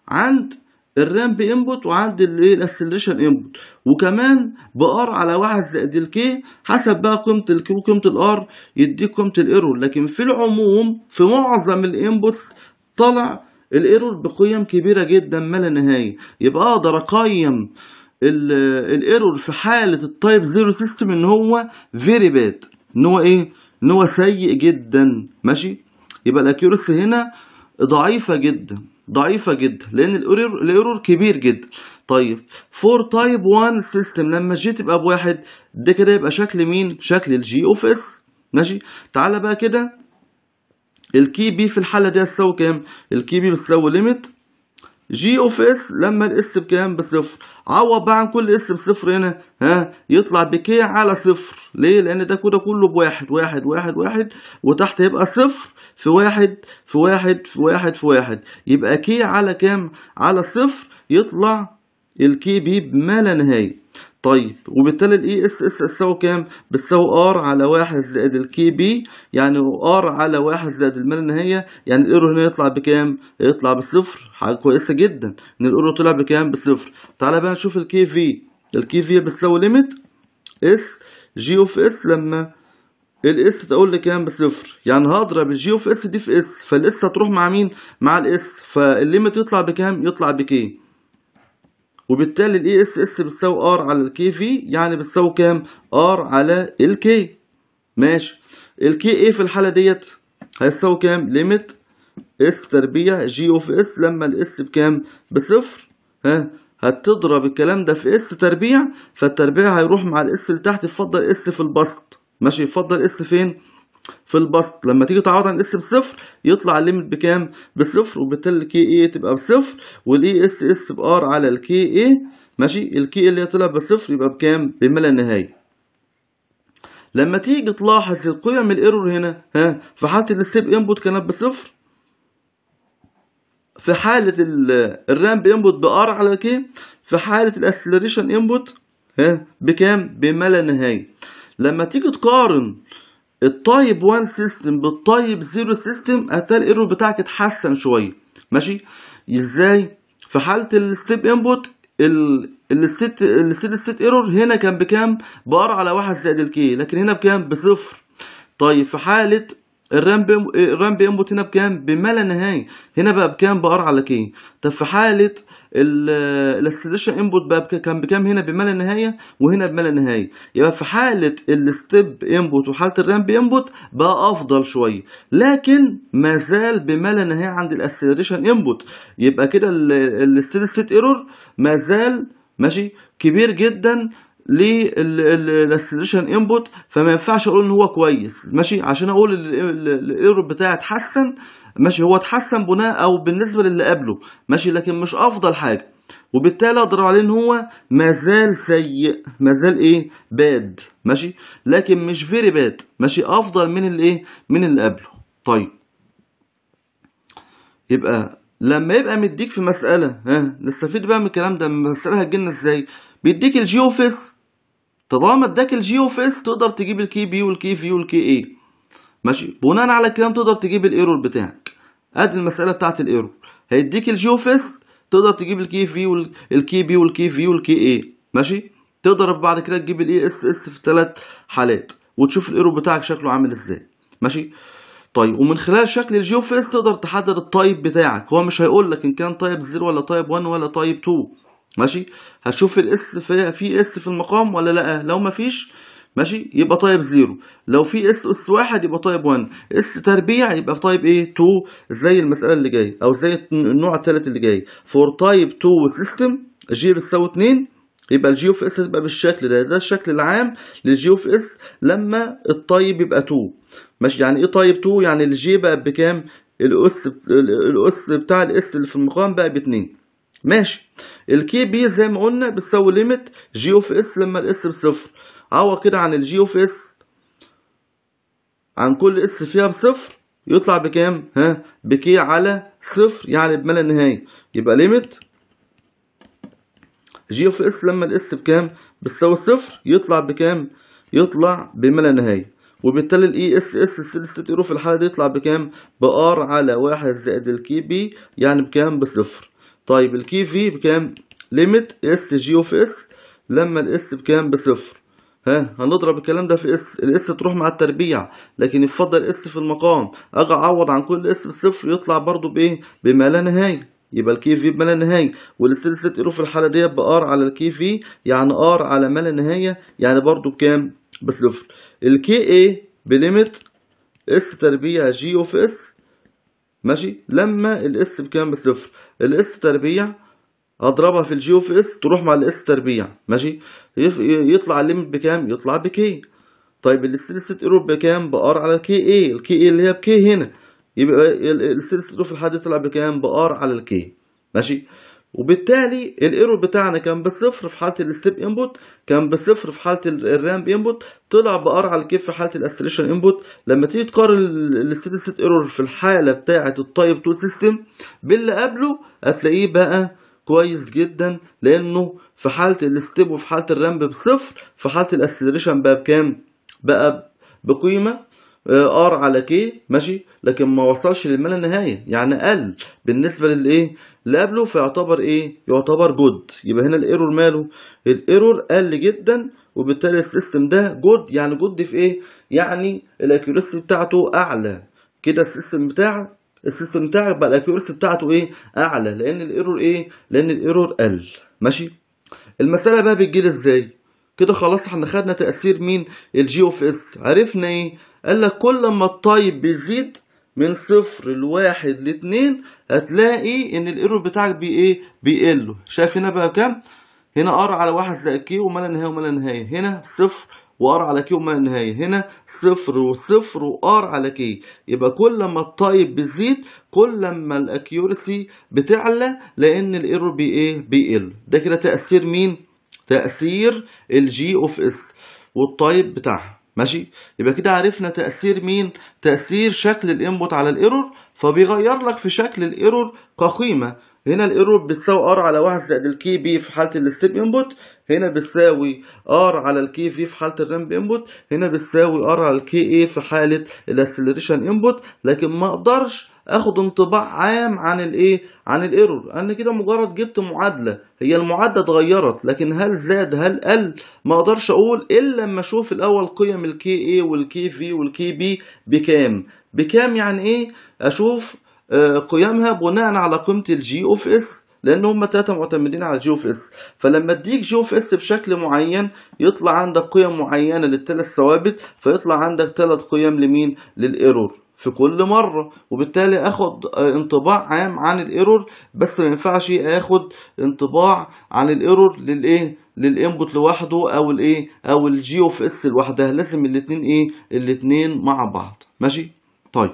عند الرامب انبوت وعندي الايه الاكسلريشن انبوت وكمان بار على واحد زائد الكي حسب بقى قيمه الكي وقيمه الار يديك قيمه الايرور لكن في العموم في معظم الانبوتس طلع الايرور بقيم كبيره جدا ما لا نهايه يبقى اقدر اقيم الايرور في حاله التايب زيرو سيستم ان هو فيري باد ان هو ايه ان هو سيء جدا ماشي يبقى الاكيورسي هنا ضعيفه جدا ضعيفة جدا لان الايرور كبير جدا طيب فور تايب 1 سيستم لما الجي تبقى بواحد ده كده يبقى شكل مين شكل الجي اوف اس ماشي تعالى بقى كده الكي بي في الحالة دي هتساوي كام الكي بي بتساوي ليميت جي اوف اس لما الاس بكام بصفر عوض بقى عن كل اس بصفر هنا ها يطلع بكي على صفر ليه لان ده كده كله بواحد واحد واحد واحد وتحت يبقى صفر في واحد في واحد في واحد في واحد يبقى كي على كام على صفر يطلع الكي بي بما لا نهايه طيب وبالتالي الاي اس e اس تساوي كام بتساوي ار على واحد زائد الكي بي يعني ار على واحد زائد الما النهايه يعني الايرو هنا يطلع بكام يطلع بصفر حاجه كويسه جدا ان الايرو طلع بكام بصفر تعالى بقى نشوف الكي في الكي في بتساوي ليميت اس جي اوف اس لما الاس تقول لي كام بصفر يعني هضرب الجي اوف اس دي في اس فالاس هتروح مع مين مع الاس فالليمت يطلع بكام يطلع بكي وبالتالي الاي اس اس بتساوي ار على الكي في يعني بتساوي كام ار على الكي ماشي الكي ايه في الحاله ديت هيساوي كام ليميت اس تربيع جي اوف اس لما الاس بكام بصفر ها هتضرب الكلام ده في اس تربيع فالتربيع هيروح مع الاس اللي تحت يفضل اس في البسط ماشي يفضل اس فين في البسط لما تيجي تعوض عن اس بصفر يطلع الليمت بكام بصفر وبالتالي الكي اي تبقى بصفر والاي اس اس بار على الكي اي ماشي الكي اللي طلع بصفر يبقى بكام بما لا نهايه لما تيجي تلاحظ القيم الايرور هنا ها في حاله الستيب انبوت كانت بصفر في حالة الرامب انبوت بار على كي في حالة الاكسلريشن انبوت ها بكام بما لا نهاية لما تيجي تقارن الطيب 1 سيستم بالطيب 0 سيستم هتلاقي الايرور بتاعك اتحسن شويه ماشي ازاي في حاله الستيب انبوت الست الست ست ايرور هنا كان بكام بار على 1 زائد الكي لكن هنا بكام بصفر طيب في حاله الرامب الرامب انبوت هنا بكام بما لا نهايه هنا بقى بكام بار على كي طب في حاله الاكسلريشن انبوت بقى كان بكام هنا بما لا نهايه وهنا بما لا نهايه يبقى في حاله الستيب انبوت وحاله الرامب انبوت بقى افضل شويه لكن ما زال بما لا نهايه عند الاكسلريشن انبوت يبقى كده الستيد ستيت ايرور ما زال ماشي كبير جدا للاكسلريشن انبوت فما ينفعش اقول ان هو كويس ماشي عشان اقول الايرور بتاعي اتحسن ماشي هو اتحسن بناء او بالنسبه للي قبله ماشي لكن مش افضل حاجه وبالتالي اقدر عليه ان هو ما زال سيء ما زال ايه باد ماشي لكن مش فيري باد ماشي افضل من الايه من اللي قبله طيب يبقى لما يبقى مديك في مساله ها نستفيد بقى من الكلام ده المساله هتجيلنا ازاي بيديك الجيوفيس طالما اداك الجيوفيس تقدر تجيب الكي بي والكي في والكي ايه ماشي بناء على الكلام تقدر تجيب الايرور بتاعك ادي المساله بتاعه الايرور هيديك الجيوفيس تقدر تجيب الكي في والكي بي والكي في والكي اي ماشي تقدر بعد كده تجيب الاي اس اس في ثلاث حالات وتشوف الايرور بتاعك شكله عامل ازاي ماشي طيب ومن خلال شكل الجيوفيس تقدر تحدد التايب بتاعك هو مش هيقول لك ان كان تايب 0 ولا تايب 1 ولا تايب 2 ماشي هشوف الاس في, في اس في المقام ولا لا لو مفيش ماشي يبقى طيب زيرو لو في اس اس واحد يبقى طيب 1 اس تربيع يبقى طيب ايه 2 زي المساله اللي جايه او زي النوع الثالث اللي جاي فور تايب 2 سيستم جي بتساوي 2 يبقى الجي اوف اس هتبقى بالشكل ده ده الشكل العام للجي اوف اس لما الطيب يبقى 2 ماشي يعني ايه طيب 2 يعني الجي بقى بكام الاس الاس بتاع الاس اللي في المقام بقى ب 2 ماشي الكي بي زي ما قلنا بتساوي ليميت جي اوف اس لما الاس بصفر عوض كده عن الجي اوف اس عن كل اس فيها بصفر يطلع بكام ها بكي على صفر يعني بما لا نهايه يبقى ليميت جي اوف اس لما الاس بكام بتساوي صفر يطلع بكام يطلع بما لا نهايه وبالتالي الاي e اس اس سلسله ايرو في الحاله دي يطلع بكام بار على واحد زائد الكي بي يعني بكام بصفر طيب الكي في بكام ليميت اس جي اوف اس لما الاس بكام بصفر ها هنضرب الكلام ده في اس الاس تروح مع التربيع لكن يفضل اس في المقام اجي اعوض عن كل اس بصفر يطلع برضو بايه بما لا نهايه يبقى الكي في بما لا نهايه والسلسله الاف في الحاله ديت بار على الكي في يعني ار على ما لا نهايه يعني برضو بكام بصفر الكي اي بليمت اس تربيع جي اوف اس ماشي لما الاس بكام بصفر الاس تربيع اضربها في الجي اوف اس تروح مع الاس تربيع ماشي يطلع الليمت بكام يطلع بكي طيب السلسله ايرور بكام بار على الكي اي الكي اي اللي هي بكي هنا يبقى السلسله ايرور في الحد طلع بكام بار على الكي ماشي وبالتالي الايرور بتاعنا كان بصفر في حاله الستيب انبوت كان بصفر في حاله الرامب انبوت طلع بار على الكيف في حاله الاستريشن انبوت لما تيجي تقارن الستيت ايرور في الحاله بتاعه التايب 2 سيستم باللي قبله هتلاقيه بقى كويس جدا لانه في حاله الاستيب وفي حاله الرامب بصفر في حاله الاسلريشن بقى بكام بقى بقيمه ار آه، على كي ماشي لكن ما وصلش للمال النهاية يعني قل بالنسبه للايه اللي قبله فيعتبر ايه يعتبر جود يبقى هنا الايرور ماله الايرور قل جدا وبالتالي السيستم ده جود يعني جود في ايه يعني الاكيورسي بتاعته اعلى كده السيستم بتاع السيستم بتاعك بقى الاكيورسي بتاعته ايه اعلى لان الايرور ايه لان الايرور قل ماشي المساله بقى بتجيلي ازاي كده خلاص احنا خدنا تاثير مين الجي اوف اس عرفنا ايه قال لك كل ما الطيب بيزيد من صفر لواحد لاتنين هتلاقي ان الايرور بتاعك بي ايه بيقل شايف هنا بقى كام هنا ار على واحد زائد كي وما لا نهايه وما لا نهايه هنا صفر وار على كي وما النهاية هنا صفر وصفر وار على كي يبقى كل ما التايب بيزيد كل ما الاكيورسي بتعلى لان الايرور بي ايه بيقل ده كده تأثير مين؟ تأثير الجي اوف اس والتايب بتاعها ماشي يبقى كده عرفنا تاثير مين تاثير شكل الانبوت على الايرور فبيغير لك في شكل الايرور كقيمه هنا الايرور بتساوي ار على 1 زائد الكي بي في حاله الستيب انبوت هنا بتساوي ار على الكي في في حاله الرامب انبوت هنا بتساوي ار على الكي اي في حاله الاكسلريشن انبوت لكن ما اقدرش اخد انطباع عام عن الايه عن الايرور انا كده مجرد جبت معادله هي المعادله اتغيرت لكن هل زاد هل قل ما اقدرش اقول الا لما اشوف الاول قيم الكي اي والكي في والكي بي بكام بكام يعني ايه اشوف آه، قيمها بناء على قيمه الجي اوف اس لان هم ثلاثه معتمدين على جي اوف اس فلما اديك جي اوف اس بشكل معين يطلع عندك قيم معينه للثلاث ثوابت فيطلع عندك ثلاث قيم لمين للايرور في كل مرة وبالتالي اخد انطباع عام عن الايرور بس ما ينفعش اخد انطباع عن الايرور للايه للانبوت لوحده او الايه او الجي اوف اس لوحدها لازم الاثنين ايه الاثنين مع بعض ماشي طيب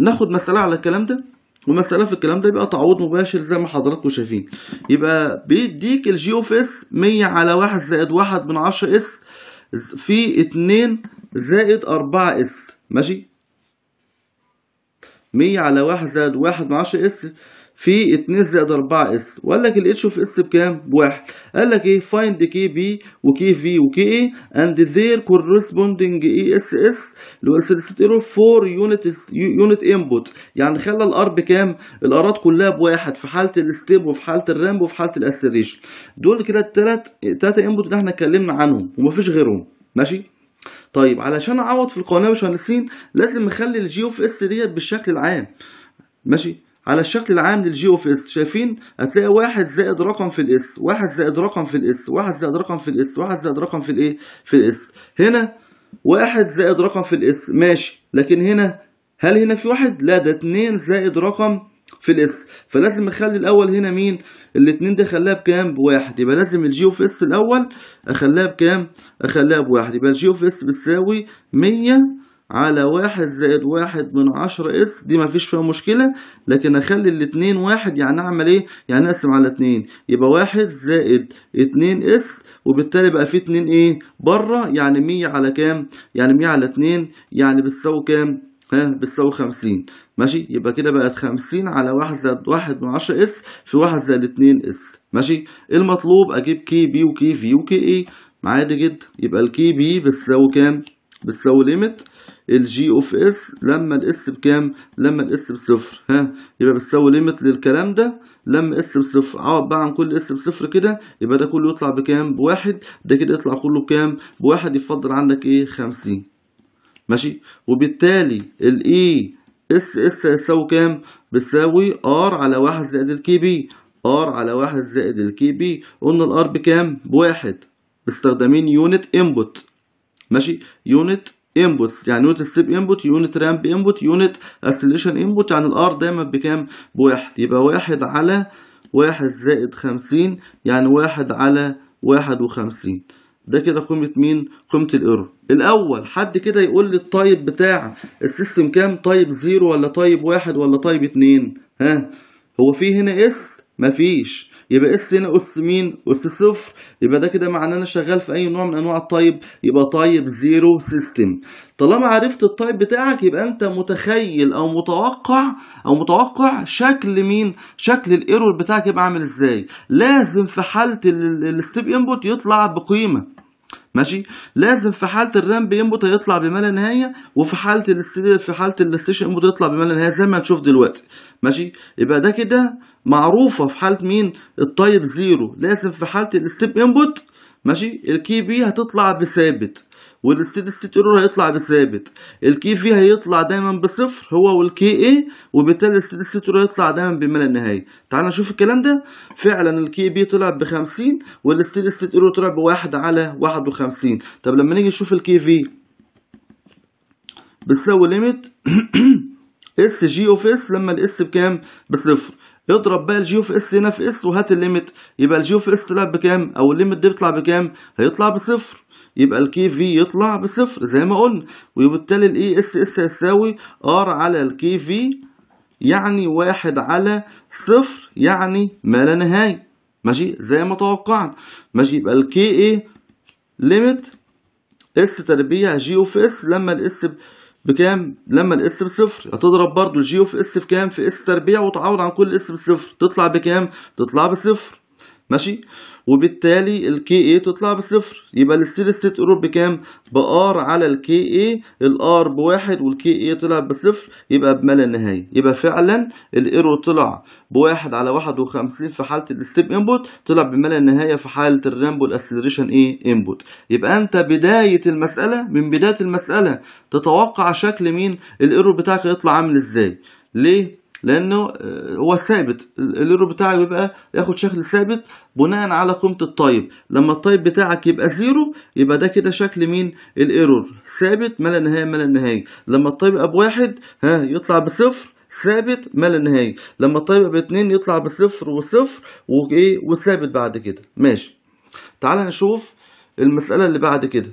ناخد مسألة على الكلام ده ومسألة في الكلام ده يبقى تعويض مباشر زي ما حضراتكم شايفين يبقى بيديك الجي اوف اس 100 على 1 زائد 1 من 10 اس في 2 زائد 4 اس ماشي مية على واحد زائد واحد من عشرة اس في اتنين زائد اربعة اس وقال لك الاتش اوف اس بكام؟ بواحد قال لك ايه فايند كي بي وكي في وكي اي اند ذير كورسبوندنج اي اس اس اللي هو السلسلة ايرور فور يونت يونت انبوت يعني خلى الار بكام؟ الارات كلها بواحد في حالة الستيب وفي حالة الرامب وفي حالة الاسريشن دول كده التلات تلاتة انبوت اللي احنا اتكلمنا عنهم ومفيش غيرهم ماشي؟ طيب علشان اعوض في القوانين يا باشمهندسين لازم اخلي الجي اوف اس ديت بالشكل العام ماشي على الشكل العام للجي اوف اس شايفين هتلاقي واحد زائد رقم في الاس واحد زائد رقم في الاس واحد زائد رقم في الاس واحد زائد رقم في الايه في الاس هنا واحد زائد رقم في الاس ماشي لكن هنا هل هنا في واحد لا ده اتنين زائد رقم في الاس فلازم اخلي الاول هنا مين الاتنين دي اخليها بكام بواحد يبقى لازم الجي اوف اس الاول اخليها بكام اخليها بواحد يبقى الجي اوف اس بتساوي مية على واحد زائد واحد من عشرة اس دي مفيش فيها مشكلة لكن اخلي الاتنين واحد يعني اعمل ايه يعني اقسم على اتنين يبقى واحد زائد اتنين اس وبالتالي بقى في اتنين ايه بره يعني مية على كام يعني مية على اتنين يعني بتساوي كام ها بتساوي خمسين ماشي يبقى كده بقت 50 على 1 زائد 1 من 10 اس في 1 زائد 2 اس ماشي إيه المطلوب اجيب كي بي وكي في وكي اي عادي جدا يبقى الكي بي بتساوي كام بتساوي ليميت الجي اوف اس لما الاس بكام لما الاس بصفر ها يبقى بتساوي ليميت للكلام ده لما اس بصفر اقعد آه، بقى عن كل اس بصفر كده يبقى ده كله يطلع بكام بواحد ده كده يطلع كله بكام بواحد يفضل عندك ايه 50 ماشي وبالتالي الاي e اس اس هيساوي كام بتساوي ار على واحد زائد الكي بي ار على واحد زائد الكي بي قلنا الار بكام بواحد مستخدمين يونت انبوت ماشي يونت انبوت يعني يونت ستيب انبوت يونت رامب انبوت يونت اسليشن انبوت يعني الار دايما بكام بواحد يبقى واحد على واحد زائد خمسين يعني واحد على واحد وخمسين ده كده قيمه مين قيمه الايرور الاول حد كده يقول لي التايب بتاع السيستم كام طايب زيرو ولا طايب واحد ولا طايب اتنين ها هو في هنا اس مفيش يبقى اس هنا اس مين اس صفر يبقى ده كده معناه انا شغال في اي نوع من انواع الطايب؟ يبقى طايب زيرو سيستم طالما عرفت التايب بتاعك يبقى انت متخيل او متوقع او متوقع شكل مين شكل الايرور بتاعك يبقى عامل ازاي لازم في حاله الستيب انبوت يطلع بقيمه ماشي لازم في حاله الرامب انبوت هيطلع بما لا نهايه وفي حاله في حاله الاستيشن انبوت يطلع بما لا نهايه زي ما هنشوف دلوقتي ماشي يبقى ده كده معروفه في حاله مين التايب زيرو لازم في حاله الستيب انبوت ماشي الكي بي هتطلع بثابت والستيدي ستيت ايرور هيطلع بثابت الكي في هيطلع دايما بصفر هو والكي اي وبالتالي الستيدي ستيت ايرور هيطلع دايما بما لا نهايه تعال نشوف الكلام ده فعلا الكي بي طلع ب 50 والستيدي ستيت ايرور طلع بواحد على 51 طب لما نيجي نشوف الكي في بتساوي ليميت اس جي اوف اس لما الاس بكام بصفر اضرب بقى الجي اوف اس هنا في اس وهات الليميت يبقى الجي اوف اس طلع بكام او الليميت دي بيطلع بكام هيطلع بصفر يبقى الكي في يطلع بصفر زي ما قلنا وبالتالي الاي اس اس هيساوي ار على الكي في يعني واحد على صفر يعني ما لا نهاية ماشي زي ما توقعنا ماشي يبقى الكي اي ليميت اس تربيع جي اوف اس لما الاس بكام لما الاس بصفر هتضرب برضو الجي اوف اس في كام في اس تربيع وتعوض عن كل اس بصفر تطلع بكام تطلع بصفر ماشي وبالتالي الكي اي تطلع بصفر يبقى الستيل ستيت ايرور بكام بار على الكي اي الار بواحد والكي اي طلع بصفر يبقى بما لا نهايه يبقى فعلا الايرور طلع بواحد على واحد وخمسين في حاله الستيب انبوت طلع بما لا نهايه في حاله الرامبو الاسلريشن ايه انبوت يبقى انت بدايه المساله من بدايه المساله تتوقع شكل مين الايرور بتاعك هيطلع عامل ازاي ليه لانه آه، هو ثابت الايرور بتاعك بيبقى ياخد شكل ثابت بناء على قيمه الطيب لما الطيب بتاعك يبقى زيرو يبقى ده كده شكل مين الايرور ثابت ما لا نهايه ما لا نهايه لما الطيب يبقى بواحد ها يطلع بصفر ثابت ما لا نهايه لما الطيب يبقى باتنين يطلع بصفر وصفر وايه وثابت بعد كده ماشي تعال نشوف المساله اللي بعد كده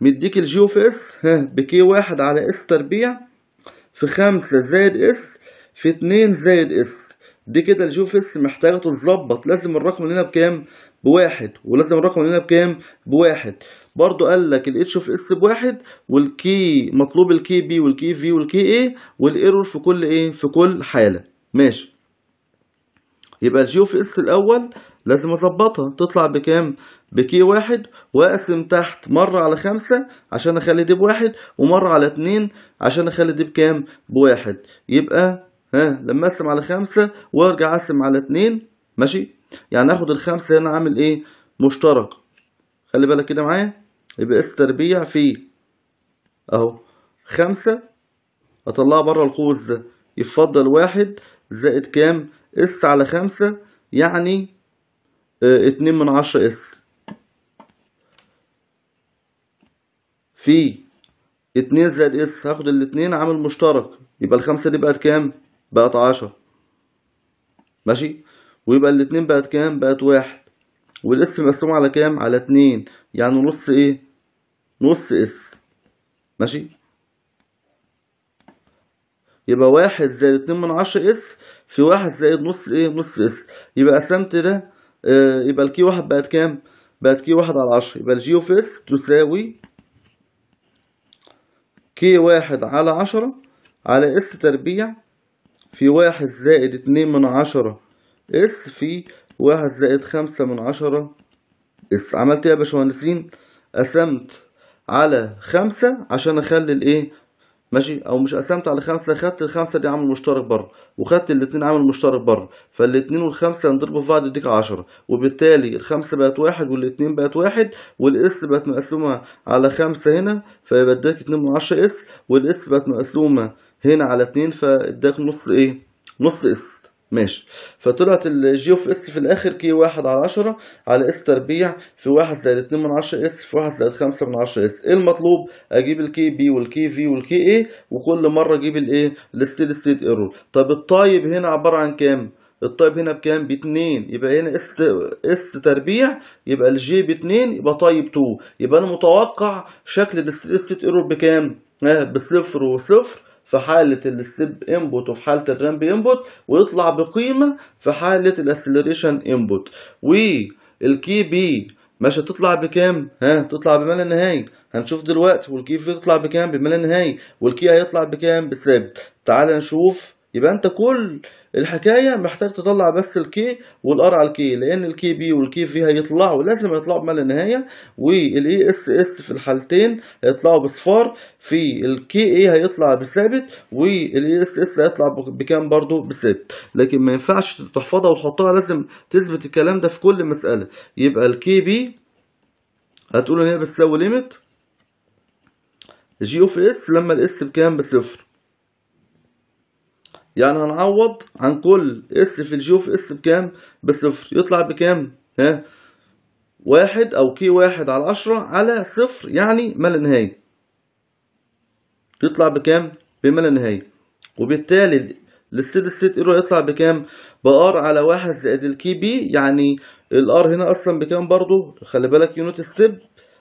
مديك الجي اوف اس ها بكي واحد على اس تربيع في خمسة زائد اس في 2 زائد اس دي كده الجوف اس محتاجه تتظبط لازم الرقم اللي هنا بكام بواحد ولازم الرقم اللي هنا بكام بواحد برضو قال لك الاتش اوف اس بواحد والكي مطلوب الكي بي والكي في والكي اي والايرور في كل ايه في كل حاله ماشي يبقى الجي اوف اس الاول لازم اظبطها تطلع بكام بكي واحد واقسم تحت مرة على خمسة عشان اخلي دي بواحد ومرة على اتنين عشان اخلي دي بكام بواحد يبقى ها لما اقسم على خمسة وارجع اقسم على اتنين ماشي يعني اخد الخمسة هنا عامل ايه مشترك خلي بالك كده معايا يبقى اس تربيع في اهو خمسة اطلعها بره القوس ده يفضل واحد زائد كام اس على خمسة يعني اه اتنين من عشرة اس في اتنين زائد اس هاخد الاتنين عامل مشترك يبقى الخمسة دي بقت كام بقت عشرة ماشي ويبقى الاتنين بقت كام بقت واحد والاس مقسوم على كام على اتنين يعني نص ايه نص اس ماشي يبقى واحد زائد اتنين من عشرة اس في واحد زائد نص ايه نص اس يبقى قسمت ده اه يبقى الكي واحد بقت كام بقت كي واحد على عشرة يبقى الجي اوف اس تساوي كي واحد على عشرة على اس تربيع في واحد زائد اتنين من عشرة اس في واحد زائد خمسة من عشرة اس عملت ايه يا باشمهندسين قسمت على خمسة عشان اخلي الايه ماشي او مش قسمت على خمسة خدت الخمسة دي عامل مشترك بره وخدت الاتنين عامل مشترك بره فالاتنين والخمسة هنضربه في بعض يديك عشرة وبالتالي الخمسة بقت واحد والاتنين بقت واحد والاس بقت مقسومة على خمسة هنا فيبقى اداك اتنين من عشرة اس والاس بقت مقسومة هنا على اتنين فاداك نص ايه نص اس ماشي فطلعت الجي اوف اس في الاخر كي واحد على عشرة على اس تربيع في واحد زائد اتنين من عشرة اس في واحد زائد خمسة من عشرة اس ايه المطلوب اجيب الكي بي والكي في والكي ايه وكل مرة اجيب الايه الستيل ستيت ايرور طب الطايب هنا عبارة عن كام الطيب هنا بكام باتنين يبقى هنا اس اس تربيع يبقى الجي باتنين يبقى طيب 2 يبقى انا متوقع شكل الستيل ستيت ايرور بكام آه، بصفر وصفر في حالة السب انبوت وفي حالة الرامب انبوت ويطلع بقيمة في حالة الاسلريشن انبوت والكي بي ماشي تطلع بكام؟ ها تطلع بمال النهائي هنشوف دلوقتي والكي بي تطلع بكام؟ بمال النهائي والكي هيطلع بكام؟ بسالب تعال نشوف يبقى انت كل الحكايه محتاج تطلع بس الكي والار على الكي لان الكي بي والكي في هيطلعوا لازم يطلعوا بما لا نهايه والاي اس اس في الحالتين هيطلعوا بصفار في الكي اي هيطلع بثابت والاي اس اس هيطلع بكام برضو بثابت لكن ما ينفعش تحفظها وتحطها لازم تثبت الكلام ده في كل مساله يبقى الكي بي هتقول ان هي بتساوي ليميت جي اوف اس لما الاس بكام بصفر يعني هنعوض عن كل اس في الجوف اس بكام بصفر يطلع بكام ها واحد او كي واحد على عشرة على صفر يعني ما لا نهاية يطلع بكام بما لا نهاية وبالتالي الستيد ستيت ايرور يطلع بكام بار على واحد زائد الكي بي يعني الار هنا اصلا بكام برضو خلي بالك يونت ستيب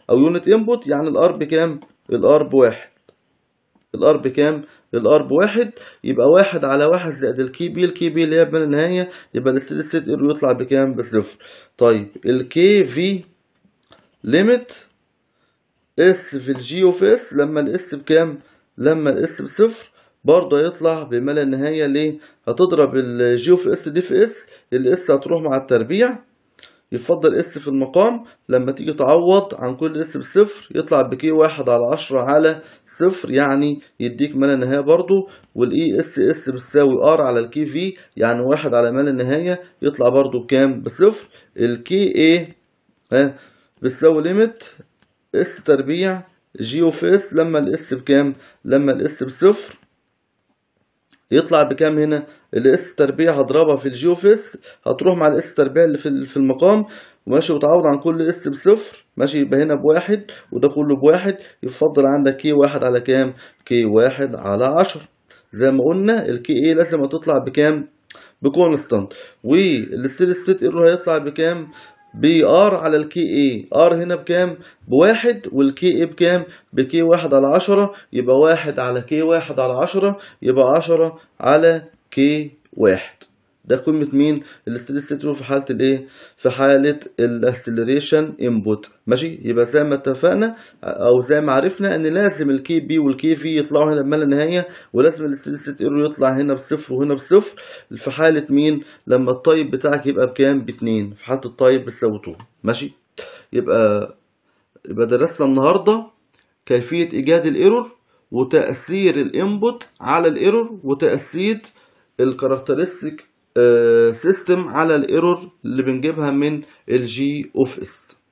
او يونت انبوت يعني الار بكام الار بواحد الار بكام الار بواحد يبقى واحد على واحد زائد الكي بي الكي بي اللي هي بلا نهايه يبقى الستيت ستيت ايرور يطلع بكام بصفر طيب الكي في ليميت اس في الجي اوف اس لما الاس بكام لما الاس بصفر برضه هيطلع بما لا نهايه ليه هتضرب الجي اوف اس دي في اس الاس هتروح مع التربيع يفضل اس في المقام لما تيجي تعوض عن كل اس بصفر يطلع بكي واحد على عشرة على صفر يعني يديك ما لا نهاية برضو والاي اس e اس بتساوي ار على الكي في يعني واحد على ما لا نهاية يطلع برضو بكام بصفر الكي ايه بتساوي ليميت اس تربيع جي اوف اس لما الاس بكام لما الاس بصفر يطلع بكام هنا الاس تربيع هضربها في الجيوفيس هتروح مع الاس تربيع اللي في المقام ماشي وتعوض عن كل اس بصفر ماشي يبقى هنا بواحد وده كله بواحد يفضل عندك كي واحد على كام كي واحد على عشر زي ما قلنا الكي ايه لازم هتطلع بكام بكونستانت والستيل ستيت ايرور هيطلع بكام بي ار على الكي اي ار هنا بكام بواحد والكي اي بكام بكي واحد على عشرة يبقى واحد على كي واحد على عشرة يبقى عشرة على كي واحد ده قيمة مين ستيت في حالة الايه في حالة الاكسلريشن انبوت ماشي يبقى زي ما اتفقنا او زي ما عرفنا ان لازم الكي بي والكي في يطلعوا هنا بما لا نهاية ولازم ستيت ايرور يطلع هنا بصفر وهنا بصفر في حالة مين لما الطيب بتاعك يبقى بكام باتنين في حالة الطيب بتساوي ماشي يبقى يبقى درسنا النهارده كيفية ايجاد الايرور وتأثير الانبوت على الايرور وتأثير الكاركترستيك سيستم آه، على الايرور اللي بنجيبها من الجي اوف اس